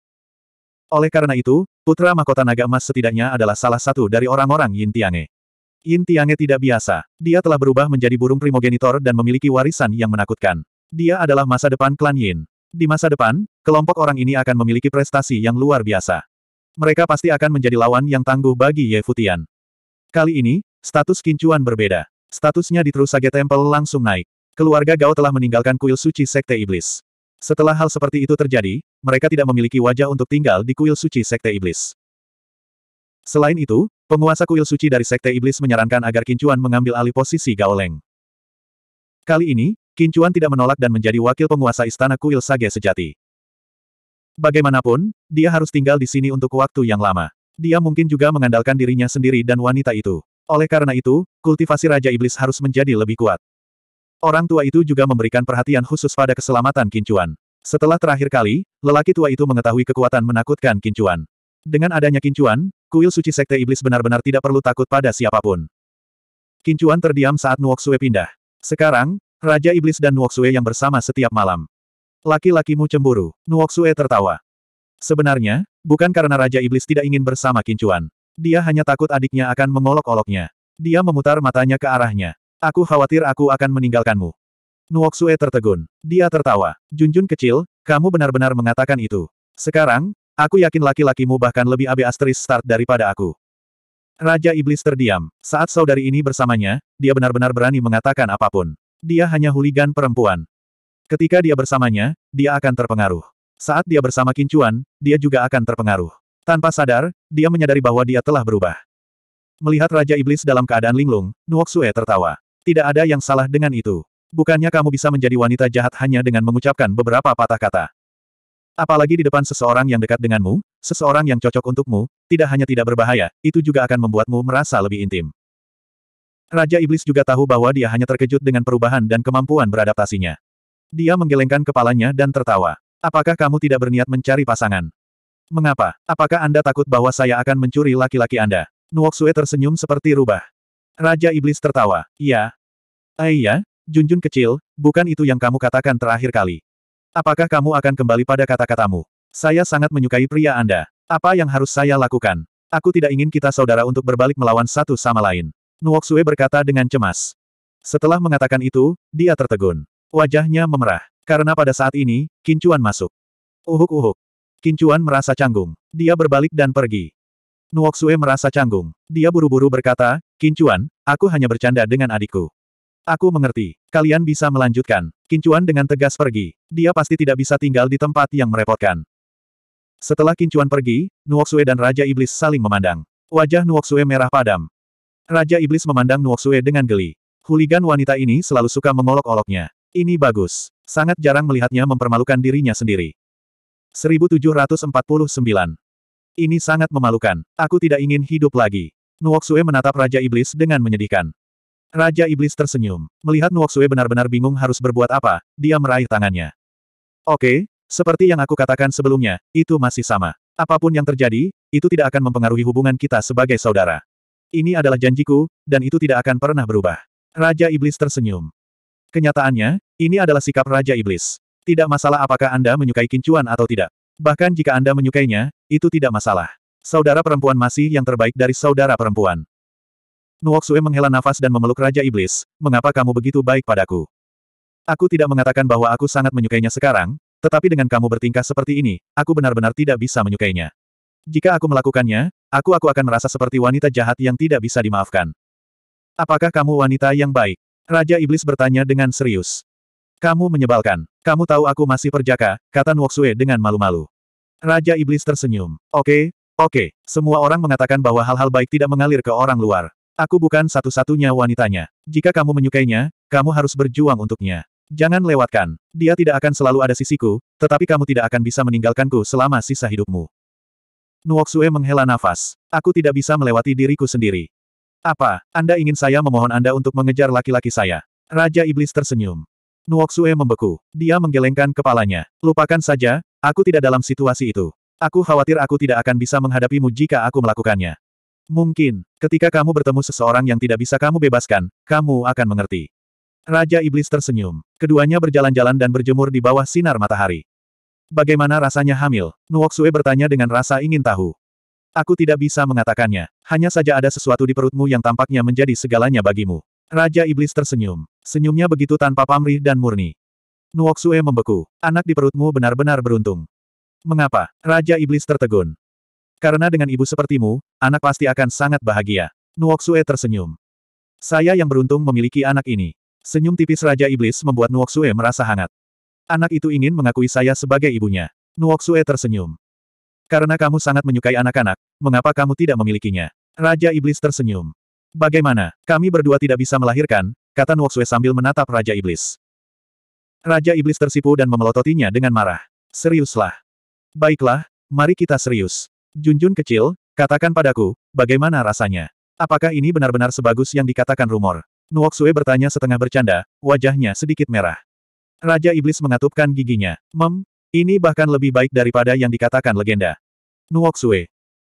Oleh karena itu, putra mahkota naga emas setidaknya adalah salah satu dari orang-orang Yin Tiange. Yin Tiange tidak biasa. Dia telah berubah menjadi burung primogenitor dan memiliki warisan yang menakutkan. Dia adalah masa depan klan Yin. Di masa depan, kelompok orang ini akan memiliki prestasi yang luar biasa. Mereka pasti akan menjadi lawan yang tangguh bagi Ye Futian. Kali ini, status kincuan berbeda. Statusnya di Trusage Temple langsung naik. Keluarga Gao telah meninggalkan kuil suci Sekte Iblis. Setelah hal seperti itu terjadi, mereka tidak memiliki wajah untuk tinggal di kuil suci Sekte Iblis. Selain itu, penguasa kuil suci dari Sekte Iblis menyarankan agar kincuan mengambil alih posisi Gao Leng. Kali ini, kincuan tidak menolak dan menjadi wakil penguasa istana kuil Sage sejati. Bagaimanapun, dia harus tinggal di sini untuk waktu yang lama. Dia mungkin juga mengandalkan dirinya sendiri dan wanita itu. Oleh karena itu, kultivasi Raja Iblis harus menjadi lebih kuat. Orang tua itu juga memberikan perhatian khusus pada keselamatan Kincuan. Setelah terakhir kali, lelaki tua itu mengetahui kekuatan menakutkan Kincuan. Dengan adanya Kincuan, kuil suci Sekte Iblis benar-benar tidak perlu takut pada siapapun. Kincuan terdiam saat Nuok Su'e pindah. Sekarang, Raja Iblis dan Nuok Su'e yang bersama setiap malam. Laki-lakimu cemburu. Nuok Su'e tertawa. Sebenarnya, Bukan karena Raja Iblis tidak ingin bersama Kincuan. Dia hanya takut adiknya akan mengolok-oloknya. Dia memutar matanya ke arahnya. Aku khawatir aku akan meninggalkanmu. Nuoksue tertegun. Dia tertawa. Junjun kecil, kamu benar-benar mengatakan itu. Sekarang, aku yakin laki-lakimu bahkan lebih abe asteris start daripada aku. Raja Iblis terdiam. Saat saudari ini bersamanya, dia benar-benar berani mengatakan apapun. Dia hanya huligan perempuan. Ketika dia bersamanya, dia akan terpengaruh. Saat dia bersama Kincuan, dia juga akan terpengaruh. Tanpa sadar, dia menyadari bahwa dia telah berubah. Melihat Raja Iblis dalam keadaan linglung, Nuok Sue tertawa. Tidak ada yang salah dengan itu. Bukannya kamu bisa menjadi wanita jahat hanya dengan mengucapkan beberapa patah kata. Apalagi di depan seseorang yang dekat denganmu, seseorang yang cocok untukmu, tidak hanya tidak berbahaya, itu juga akan membuatmu merasa lebih intim. Raja Iblis juga tahu bahwa dia hanya terkejut dengan perubahan dan kemampuan beradaptasinya. Dia menggelengkan kepalanya dan tertawa. Apakah kamu tidak berniat mencari pasangan? Mengapa? Apakah Anda takut bahwa saya akan mencuri laki-laki Anda? Nuok Nuoksue tersenyum seperti rubah. Raja Iblis tertawa. Iya. Aiyah, eh, Junjun kecil, bukan itu yang kamu katakan terakhir kali. Apakah kamu akan kembali pada kata-katamu? Saya sangat menyukai pria Anda. Apa yang harus saya lakukan? Aku tidak ingin kita saudara untuk berbalik melawan satu sama lain. Nuok Nuoksue berkata dengan cemas. Setelah mengatakan itu, dia tertegun. Wajahnya memerah. Karena pada saat ini, Kincuan masuk. Uhuk-uhuk. Kincuan merasa canggung. Dia berbalik dan pergi. Nuoksue merasa canggung. Dia buru-buru berkata, Kincuan, aku hanya bercanda dengan adikku. Aku mengerti. Kalian bisa melanjutkan. Kincuan dengan tegas pergi. Dia pasti tidak bisa tinggal di tempat yang merepotkan. Setelah Kincuan pergi, Nuoksue dan Raja Iblis saling memandang. Wajah Nuoksue merah padam. Raja Iblis memandang Nuoksue dengan geli. Huligan wanita ini selalu suka mengolok-oloknya. Ini bagus. Sangat jarang melihatnya mempermalukan dirinya sendiri. 1749. Ini sangat memalukan. Aku tidak ingin hidup lagi. Nuoksue menatap Raja Iblis dengan menyedihkan. Raja Iblis tersenyum. Melihat Nuoksue benar-benar bingung harus berbuat apa, dia meraih tangannya. Oke, seperti yang aku katakan sebelumnya, itu masih sama. Apapun yang terjadi, itu tidak akan mempengaruhi hubungan kita sebagai saudara. Ini adalah janjiku, dan itu tidak akan pernah berubah. Raja Iblis tersenyum. Kenyataannya, ini adalah sikap Raja Iblis. Tidak masalah apakah Anda menyukai kincuan atau tidak. Bahkan jika Anda menyukainya, itu tidak masalah. Saudara perempuan masih yang terbaik dari saudara perempuan. Nuoksue menghela nafas dan memeluk Raja Iblis, mengapa kamu begitu baik padaku? Aku tidak mengatakan bahwa aku sangat menyukainya sekarang, tetapi dengan kamu bertingkah seperti ini, aku benar-benar tidak bisa menyukainya. Jika aku melakukannya, aku aku akan merasa seperti wanita jahat yang tidak bisa dimaafkan. Apakah kamu wanita yang baik? Raja Iblis bertanya dengan serius. Kamu menyebalkan. Kamu tahu aku masih perjaka, kata Nuoksue dengan malu-malu. Raja Iblis tersenyum. Oke, oke. Semua orang mengatakan bahwa hal-hal baik tidak mengalir ke orang luar. Aku bukan satu-satunya wanitanya. Jika kamu menyukainya, kamu harus berjuang untuknya. Jangan lewatkan. Dia tidak akan selalu ada sisiku, tetapi kamu tidak akan bisa meninggalkanku selama sisa hidupmu. Nuoksue menghela nafas. Aku tidak bisa melewati diriku sendiri. Apa, Anda ingin saya memohon Anda untuk mengejar laki-laki saya? Raja Iblis tersenyum. Nuok Sue membeku. Dia menggelengkan kepalanya. Lupakan saja, aku tidak dalam situasi itu. Aku khawatir aku tidak akan bisa menghadapimu jika aku melakukannya. Mungkin, ketika kamu bertemu seseorang yang tidak bisa kamu bebaskan, kamu akan mengerti. Raja Iblis tersenyum. Keduanya berjalan-jalan dan berjemur di bawah sinar matahari. Bagaimana rasanya hamil? Nuok Sue bertanya dengan rasa ingin tahu. Aku tidak bisa mengatakannya, hanya saja ada sesuatu di perutmu yang tampaknya menjadi segalanya bagimu. Raja Iblis tersenyum. Senyumnya begitu tanpa pamrih dan murni. Nuoksue membeku. Anak di perutmu benar-benar beruntung. Mengapa? Raja Iblis tertegun. Karena dengan ibu sepertimu, anak pasti akan sangat bahagia. Nuoksue tersenyum. Saya yang beruntung memiliki anak ini. Senyum tipis Raja Iblis membuat Nuoksue merasa hangat. Anak itu ingin mengakui saya sebagai ibunya. Nuoksue tersenyum. Karena kamu sangat menyukai anak-anak, mengapa kamu tidak memilikinya? Raja Iblis tersenyum. Bagaimana, kami berdua tidak bisa melahirkan, kata Nuoxue sambil menatap Raja Iblis. Raja Iblis tersipu dan memelototinya dengan marah. Seriuslah. Baiklah, mari kita serius. Junjun kecil, katakan padaku, bagaimana rasanya? Apakah ini benar-benar sebagus yang dikatakan rumor? Nuoxue bertanya setengah bercanda, wajahnya sedikit merah. Raja Iblis mengatupkan giginya. Mem, ini bahkan lebih baik daripada yang dikatakan legenda. Nuok Sue.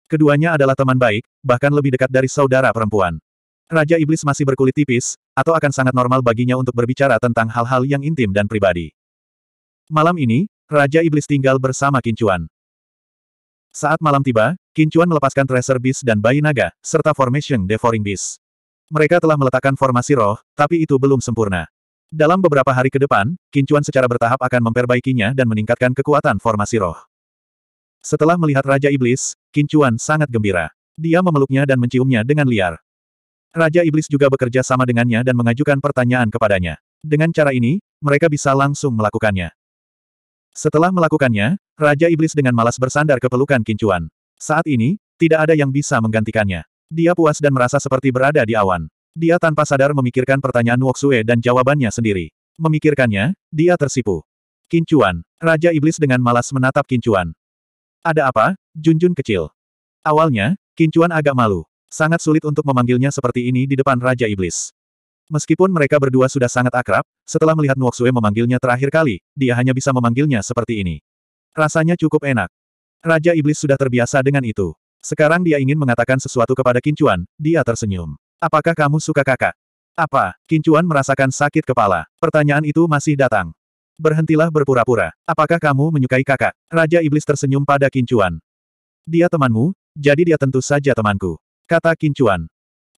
Keduanya adalah teman baik, bahkan lebih dekat dari saudara perempuan. Raja Iblis masih berkulit tipis, atau akan sangat normal baginya untuk berbicara tentang hal-hal yang intim dan pribadi. Malam ini, Raja Iblis tinggal bersama Kincuan. Saat malam tiba, Kincuan melepaskan Tracer Beast dan Bayi Naga, serta Formation Devouring Beast. Mereka telah meletakkan formasi roh, tapi itu belum sempurna. Dalam beberapa hari ke depan, Kincuan secara bertahap akan memperbaikinya dan meningkatkan kekuatan formasi roh. Setelah melihat Raja Iblis, Kincuan sangat gembira. Dia memeluknya dan menciumnya dengan liar. Raja Iblis juga bekerja sama dengannya dan mengajukan pertanyaan kepadanya. Dengan cara ini, mereka bisa langsung melakukannya. Setelah melakukannya, Raja Iblis dengan malas bersandar ke pelukan Kincuan. Saat ini, tidak ada yang bisa menggantikannya. Dia puas dan merasa seperti berada di awan. Dia tanpa sadar memikirkan pertanyaan Woksue dan jawabannya sendiri. Memikirkannya, dia tersipu. Kincuan. Raja Iblis dengan malas menatap Kincuan. Ada apa, Junjun kecil? Awalnya, Kincuan agak malu. Sangat sulit untuk memanggilnya seperti ini di depan Raja Iblis. Meskipun mereka berdua sudah sangat akrab, setelah melihat Nuoksue memanggilnya terakhir kali, dia hanya bisa memanggilnya seperti ini. Rasanya cukup enak. Raja Iblis sudah terbiasa dengan itu. Sekarang dia ingin mengatakan sesuatu kepada Kincuan, dia tersenyum. Apakah kamu suka kakak? Apa? Kincuan merasakan sakit kepala. Pertanyaan itu masih datang. Berhentilah berpura-pura. Apakah kamu menyukai kakak? Raja Iblis tersenyum pada Kincuan. Dia temanmu, jadi dia tentu saja temanku. Kata Kincuan.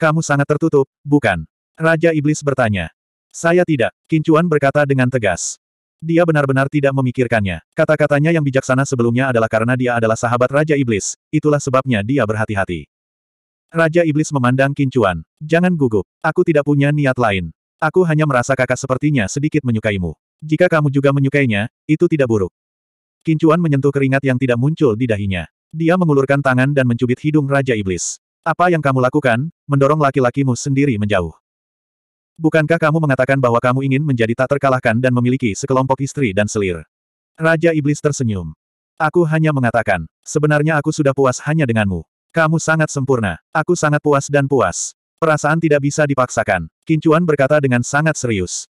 Kamu sangat tertutup, bukan? Raja Iblis bertanya. Saya tidak, Kincuan berkata dengan tegas. Dia benar-benar tidak memikirkannya. Kata-katanya yang bijaksana sebelumnya adalah karena dia adalah sahabat Raja Iblis, itulah sebabnya dia berhati-hati. Raja Iblis memandang Kincuan. Jangan gugup. Aku tidak punya niat lain. Aku hanya merasa kakak sepertinya sedikit menyukaimu. Jika kamu juga menyukainya, itu tidak buruk. Kincuan menyentuh keringat yang tidak muncul di dahinya. Dia mengulurkan tangan dan mencubit hidung Raja Iblis. Apa yang kamu lakukan, mendorong laki-lakimu sendiri menjauh. Bukankah kamu mengatakan bahwa kamu ingin menjadi tak terkalahkan dan memiliki sekelompok istri dan selir? Raja Iblis tersenyum. Aku hanya mengatakan, sebenarnya aku sudah puas hanya denganmu. Kamu sangat sempurna. Aku sangat puas dan puas. Perasaan tidak bisa dipaksakan. Kincuan berkata dengan sangat serius.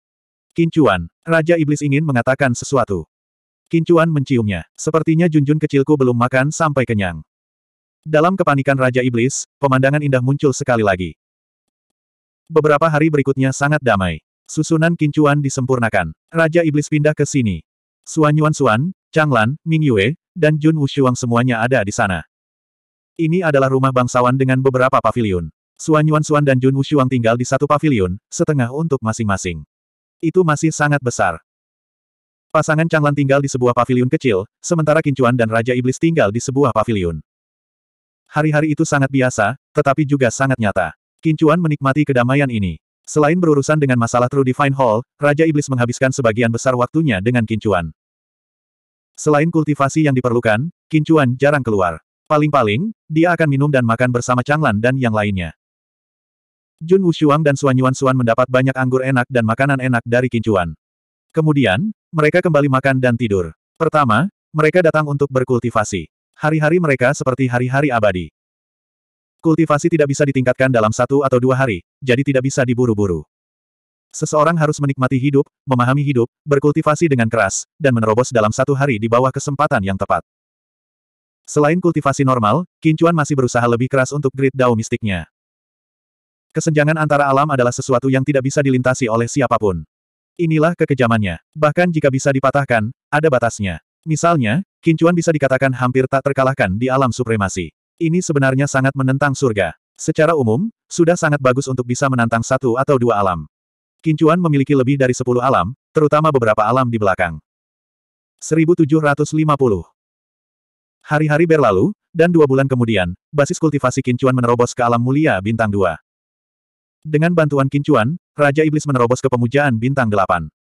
Kincuan, Raja Iblis ingin mengatakan sesuatu. Kincuan menciumnya. Sepertinya Junjun kecilku belum makan sampai kenyang. Dalam kepanikan Raja Iblis, pemandangan indah muncul sekali lagi. Beberapa hari berikutnya sangat damai. Susunan Kincuan disempurnakan. Raja Iblis pindah ke sini. Suan Yuan Suan, Changlan, Ming Yue, dan Jun Wushuang semuanya ada di sana. Ini adalah rumah bangsawan dengan beberapa pavilion. Suan Yuan Suan dan Jun Wushuang tinggal di satu pavilion, setengah untuk masing-masing. Itu masih sangat besar. Pasangan Changlan tinggal di sebuah pavilion kecil, sementara Kincuan dan Raja Iblis tinggal di sebuah pavilion. Hari-hari itu sangat biasa, tetapi juga sangat nyata. Kincuan menikmati kedamaian ini. Selain berurusan dengan masalah True Divine Hall, Raja Iblis menghabiskan sebagian besar waktunya dengan Kincuan. Selain kultivasi yang diperlukan, Kincuan jarang keluar. Paling-paling, dia akan minum dan makan bersama Changlan dan yang lainnya. Jun Wushuang dan Suan Yuan Suan mendapat banyak anggur enak dan makanan enak dari Kincuan. Kemudian, mereka kembali makan dan tidur. Pertama, mereka datang untuk berkultivasi. Hari-hari mereka seperti hari-hari abadi. Kultivasi tidak bisa ditingkatkan dalam satu atau dua hari, jadi tidak bisa diburu-buru. Seseorang harus menikmati hidup, memahami hidup, berkultivasi dengan keras, dan menerobos dalam satu hari di bawah kesempatan yang tepat. Selain kultivasi normal, Kincuan masih berusaha lebih keras untuk grid Dao mistiknya. Kesenjangan antara alam adalah sesuatu yang tidak bisa dilintasi oleh siapapun. Inilah kekejamannya. Bahkan jika bisa dipatahkan, ada batasnya. Misalnya, Kincuan bisa dikatakan hampir tak terkalahkan di alam supremasi. Ini sebenarnya sangat menentang surga. Secara umum, sudah sangat bagus untuk bisa menantang satu atau dua alam. Kincuan memiliki lebih dari sepuluh alam, terutama beberapa alam di belakang. 1750 Hari-hari berlalu, dan dua bulan kemudian, basis kultivasi Kincuan menerobos ke alam mulia bintang Dua. Dengan bantuan Kincuan, Raja Iblis menerobos ke pemujaan bintang Delapan.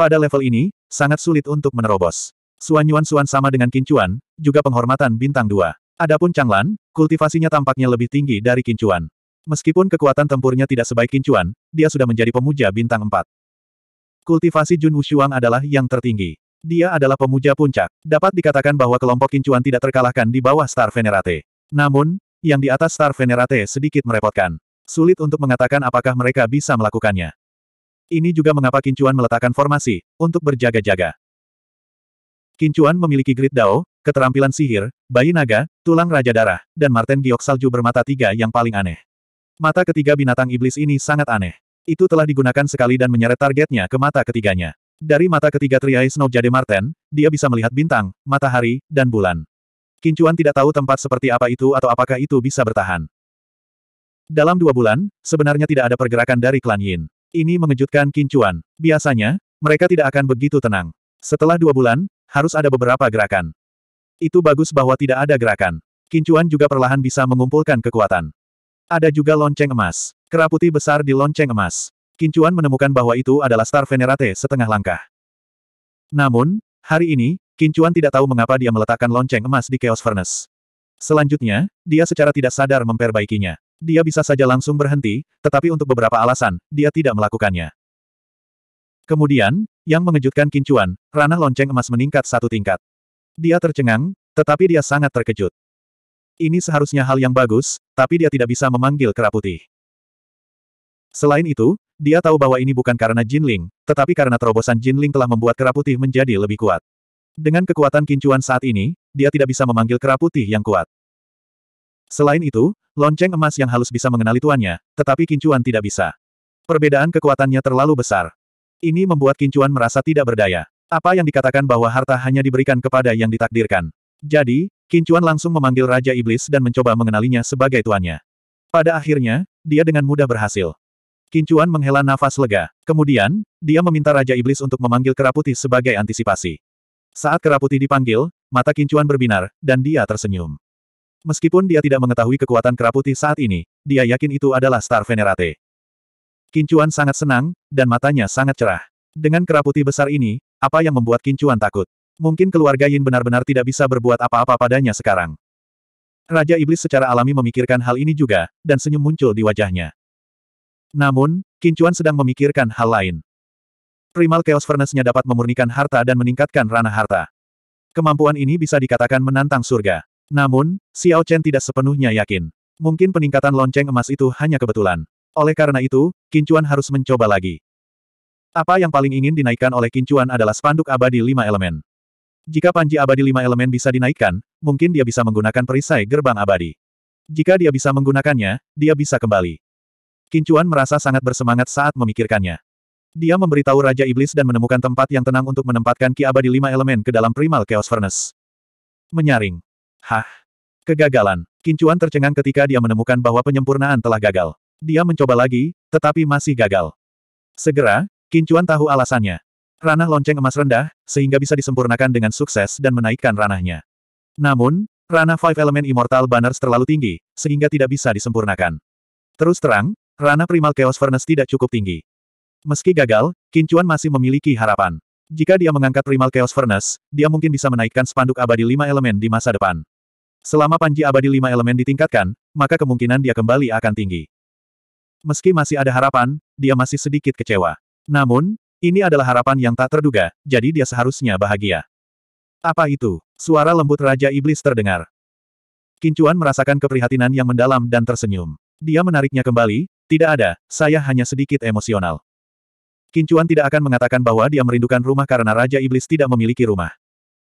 Pada level ini, sangat sulit untuk menerobos. Suan Yuan Suan sama dengan Kincuan, juga penghormatan bintang Dua. Adapun Changlan, kultivasinya tampaknya lebih tinggi dari Kincuan. Meskipun kekuatan tempurnya tidak sebaik Kincuan, dia sudah menjadi pemuja bintang Empat. Kultivasi Jun Wushuang adalah yang tertinggi. Dia adalah pemuja puncak. Dapat dikatakan bahwa kelompok kincuan tidak terkalahkan di bawah Star Venerate. Namun, yang di atas Star Venerate sedikit merepotkan. Sulit untuk mengatakan apakah mereka bisa melakukannya. Ini juga mengapa kincuan meletakkan formasi, untuk berjaga-jaga. Kincuan memiliki grid dao, keterampilan sihir, bayi naga, tulang raja darah, dan marten giok salju bermata tiga yang paling aneh. Mata ketiga binatang iblis ini sangat aneh. Itu telah digunakan sekali dan menyeret targetnya ke mata ketiganya. Dari mata ketiga Triai Snow Jade Marten, dia bisa melihat bintang, matahari, dan bulan. Kincuan tidak tahu tempat seperti apa itu atau apakah itu bisa bertahan. Dalam dua bulan, sebenarnya tidak ada pergerakan dari klan Yin. Ini mengejutkan Kincuan. Biasanya, mereka tidak akan begitu tenang. Setelah dua bulan, harus ada beberapa gerakan. Itu bagus bahwa tidak ada gerakan. Kincuan juga perlahan bisa mengumpulkan kekuatan. Ada juga lonceng emas. Kera besar di lonceng emas. Kincuan menemukan bahwa itu adalah Star Venerate setengah langkah. Namun, hari ini, Kincuan tidak tahu mengapa dia meletakkan lonceng emas di Chaos Furnace. Selanjutnya, dia secara tidak sadar memperbaikinya. Dia bisa saja langsung berhenti, tetapi untuk beberapa alasan, dia tidak melakukannya. Kemudian, yang mengejutkan Kincuan, ranah lonceng emas meningkat satu tingkat. Dia tercengang, tetapi dia sangat terkejut. Ini seharusnya hal yang bagus, tapi dia tidak bisa memanggil kera Selain itu, dia tahu bahwa ini bukan karena Jin Ling, tetapi karena terobosan Jin Ling telah membuat kera putih menjadi lebih kuat. Dengan kekuatan kincuan saat ini, dia tidak bisa memanggil kera putih yang kuat. Selain itu, lonceng emas yang halus bisa mengenali tuannya, tetapi kincuan tidak bisa. Perbedaan kekuatannya terlalu besar. Ini membuat kincuan merasa tidak berdaya. Apa yang dikatakan bahwa harta hanya diberikan kepada yang ditakdirkan. Jadi, kincuan langsung memanggil Raja Iblis dan mencoba mengenalinya sebagai tuannya. Pada akhirnya, dia dengan mudah berhasil. Kincuan menghela nafas lega. Kemudian, dia meminta Raja Iblis untuk memanggil Keraputi sebagai antisipasi. Saat Keraputi dipanggil, mata Kincuan berbinar, dan dia tersenyum. Meskipun dia tidak mengetahui kekuatan Keraputi saat ini, dia yakin itu adalah Star Venerate. Kincuan sangat senang, dan matanya sangat cerah. Dengan Keraputi besar ini, apa yang membuat Kincuan takut? Mungkin keluarga Yin benar-benar tidak bisa berbuat apa-apa padanya sekarang. Raja Iblis secara alami memikirkan hal ini juga, dan senyum muncul di wajahnya. Namun, Kincuan sedang memikirkan hal lain. Primal Chaos Furnace-nya dapat memurnikan harta dan meningkatkan ranah harta. Kemampuan ini bisa dikatakan menantang surga. Namun, Xiao Chen tidak sepenuhnya yakin. Mungkin peningkatan lonceng emas itu hanya kebetulan. Oleh karena itu, Kincuan harus mencoba lagi. Apa yang paling ingin dinaikkan oleh Kincuan adalah spanduk abadi lima elemen. Jika panji abadi lima elemen bisa dinaikkan, mungkin dia bisa menggunakan perisai gerbang abadi. Jika dia bisa menggunakannya, dia bisa kembali. Kincuan merasa sangat bersemangat saat memikirkannya. Dia memberitahu Raja Iblis dan menemukan tempat yang tenang untuk menempatkan Ki Abadi Lima Elemen ke dalam Primal Chaos Furnace. Menyaring. Hah? Kegagalan. Kincuan tercengang ketika dia menemukan bahwa penyempurnaan telah gagal. Dia mencoba lagi, tetapi masih gagal. Segera, Kincuan tahu alasannya. Ranah lonceng emas rendah, sehingga bisa disempurnakan dengan sukses dan menaikkan ranahnya. Namun, ranah Five Element Immortal Banners terlalu tinggi, sehingga tidak bisa disempurnakan. Terus terang, Rana primal Chaos Furnace tidak cukup tinggi. Meski gagal, Kincuan masih memiliki harapan. Jika dia mengangkat primal Chaos Furnace, dia mungkin bisa menaikkan spanduk abadi lima elemen di masa depan. Selama panji abadi lima elemen ditingkatkan, maka kemungkinan dia kembali akan tinggi. Meski masih ada harapan, dia masih sedikit kecewa. Namun, ini adalah harapan yang tak terduga, jadi dia seharusnya bahagia. Apa itu? Suara lembut Raja Iblis terdengar. Kincuan merasakan keprihatinan yang mendalam dan tersenyum. Dia menariknya kembali, tidak ada, saya hanya sedikit emosional. Kincuan tidak akan mengatakan bahwa dia merindukan rumah karena Raja Iblis tidak memiliki rumah.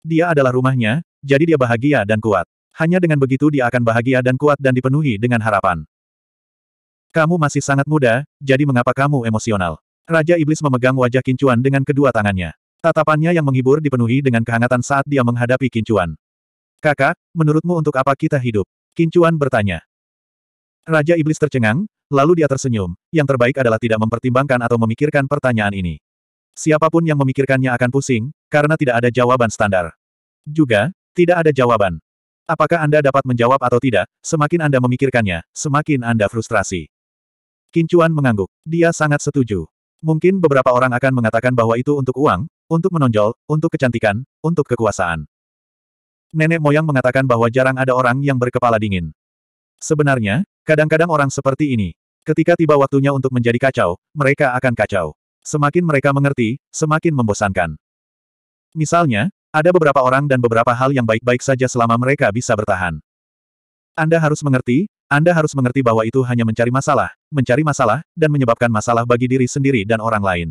Dia adalah rumahnya, jadi dia bahagia dan kuat. Hanya dengan begitu dia akan bahagia dan kuat dan dipenuhi dengan harapan. Kamu masih sangat muda, jadi mengapa kamu emosional? Raja Iblis memegang wajah Kincuan dengan kedua tangannya. Tatapannya yang menghibur dipenuhi dengan kehangatan saat dia menghadapi Kincuan. Kakak, menurutmu untuk apa kita hidup? Kincuan bertanya. Raja Iblis tercengang, lalu dia tersenyum, yang terbaik adalah tidak mempertimbangkan atau memikirkan pertanyaan ini. Siapapun yang memikirkannya akan pusing, karena tidak ada jawaban standar. Juga, tidak ada jawaban. Apakah Anda dapat menjawab atau tidak, semakin Anda memikirkannya, semakin Anda frustrasi. Kincuan mengangguk. Dia sangat setuju. Mungkin beberapa orang akan mengatakan bahwa itu untuk uang, untuk menonjol, untuk kecantikan, untuk kekuasaan. Nenek moyang mengatakan bahwa jarang ada orang yang berkepala dingin. Sebenarnya, kadang-kadang orang seperti ini, ketika tiba waktunya untuk menjadi kacau, mereka akan kacau. Semakin mereka mengerti, semakin membosankan. Misalnya, ada beberapa orang dan beberapa hal yang baik-baik saja selama mereka bisa bertahan. Anda harus mengerti, Anda harus mengerti bahwa itu hanya mencari masalah, mencari masalah, dan menyebabkan masalah bagi diri sendiri dan orang lain.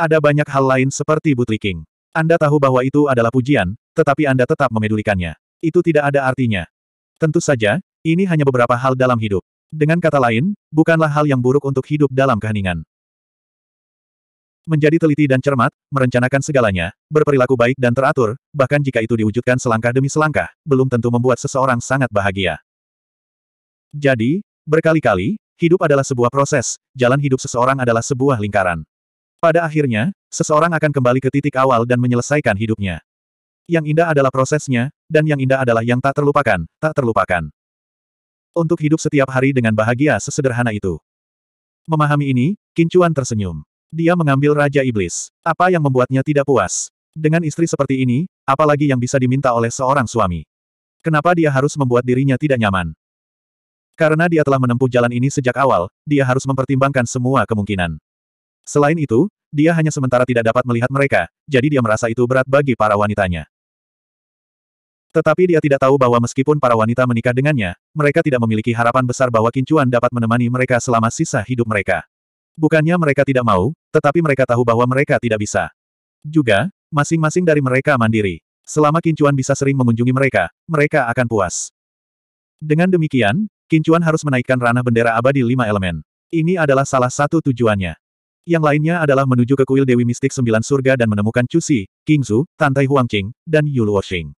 Ada banyak hal lain seperti bootlicking. Anda tahu bahwa itu adalah pujian, tetapi Anda tetap memedulikannya. Itu tidak ada artinya. Tentu saja, ini hanya beberapa hal dalam hidup. Dengan kata lain, bukanlah hal yang buruk untuk hidup dalam keheningan. Menjadi teliti dan cermat, merencanakan segalanya, berperilaku baik dan teratur, bahkan jika itu diwujudkan selangkah demi selangkah, belum tentu membuat seseorang sangat bahagia. Jadi, berkali-kali, hidup adalah sebuah proses, jalan hidup seseorang adalah sebuah lingkaran. Pada akhirnya, seseorang akan kembali ke titik awal dan menyelesaikan hidupnya. Yang indah adalah prosesnya, dan yang indah adalah yang tak terlupakan, tak terlupakan. Untuk hidup setiap hari dengan bahagia sesederhana itu. Memahami ini, Kincuan tersenyum. Dia mengambil Raja Iblis. Apa yang membuatnya tidak puas? Dengan istri seperti ini, apalagi yang bisa diminta oleh seorang suami? Kenapa dia harus membuat dirinya tidak nyaman? Karena dia telah menempuh jalan ini sejak awal, dia harus mempertimbangkan semua kemungkinan. Selain itu, dia hanya sementara tidak dapat melihat mereka, jadi dia merasa itu berat bagi para wanitanya. Tetapi dia tidak tahu bahwa meskipun para wanita menikah dengannya, mereka tidak memiliki harapan besar bahwa Kincuan dapat menemani mereka selama sisa hidup mereka. Bukannya mereka tidak mau, tetapi mereka tahu bahwa mereka tidak bisa. Juga, masing-masing dari mereka mandiri. Selama Kincuan bisa sering mengunjungi mereka, mereka akan puas. Dengan demikian, Kincuan harus menaikkan ranah bendera abadi lima elemen. Ini adalah salah satu tujuannya. Yang lainnya adalah menuju ke kuil Dewi Mistik Sembilan Surga dan menemukan Cusi, Qingzu, Tantai Huangqing, dan Yulu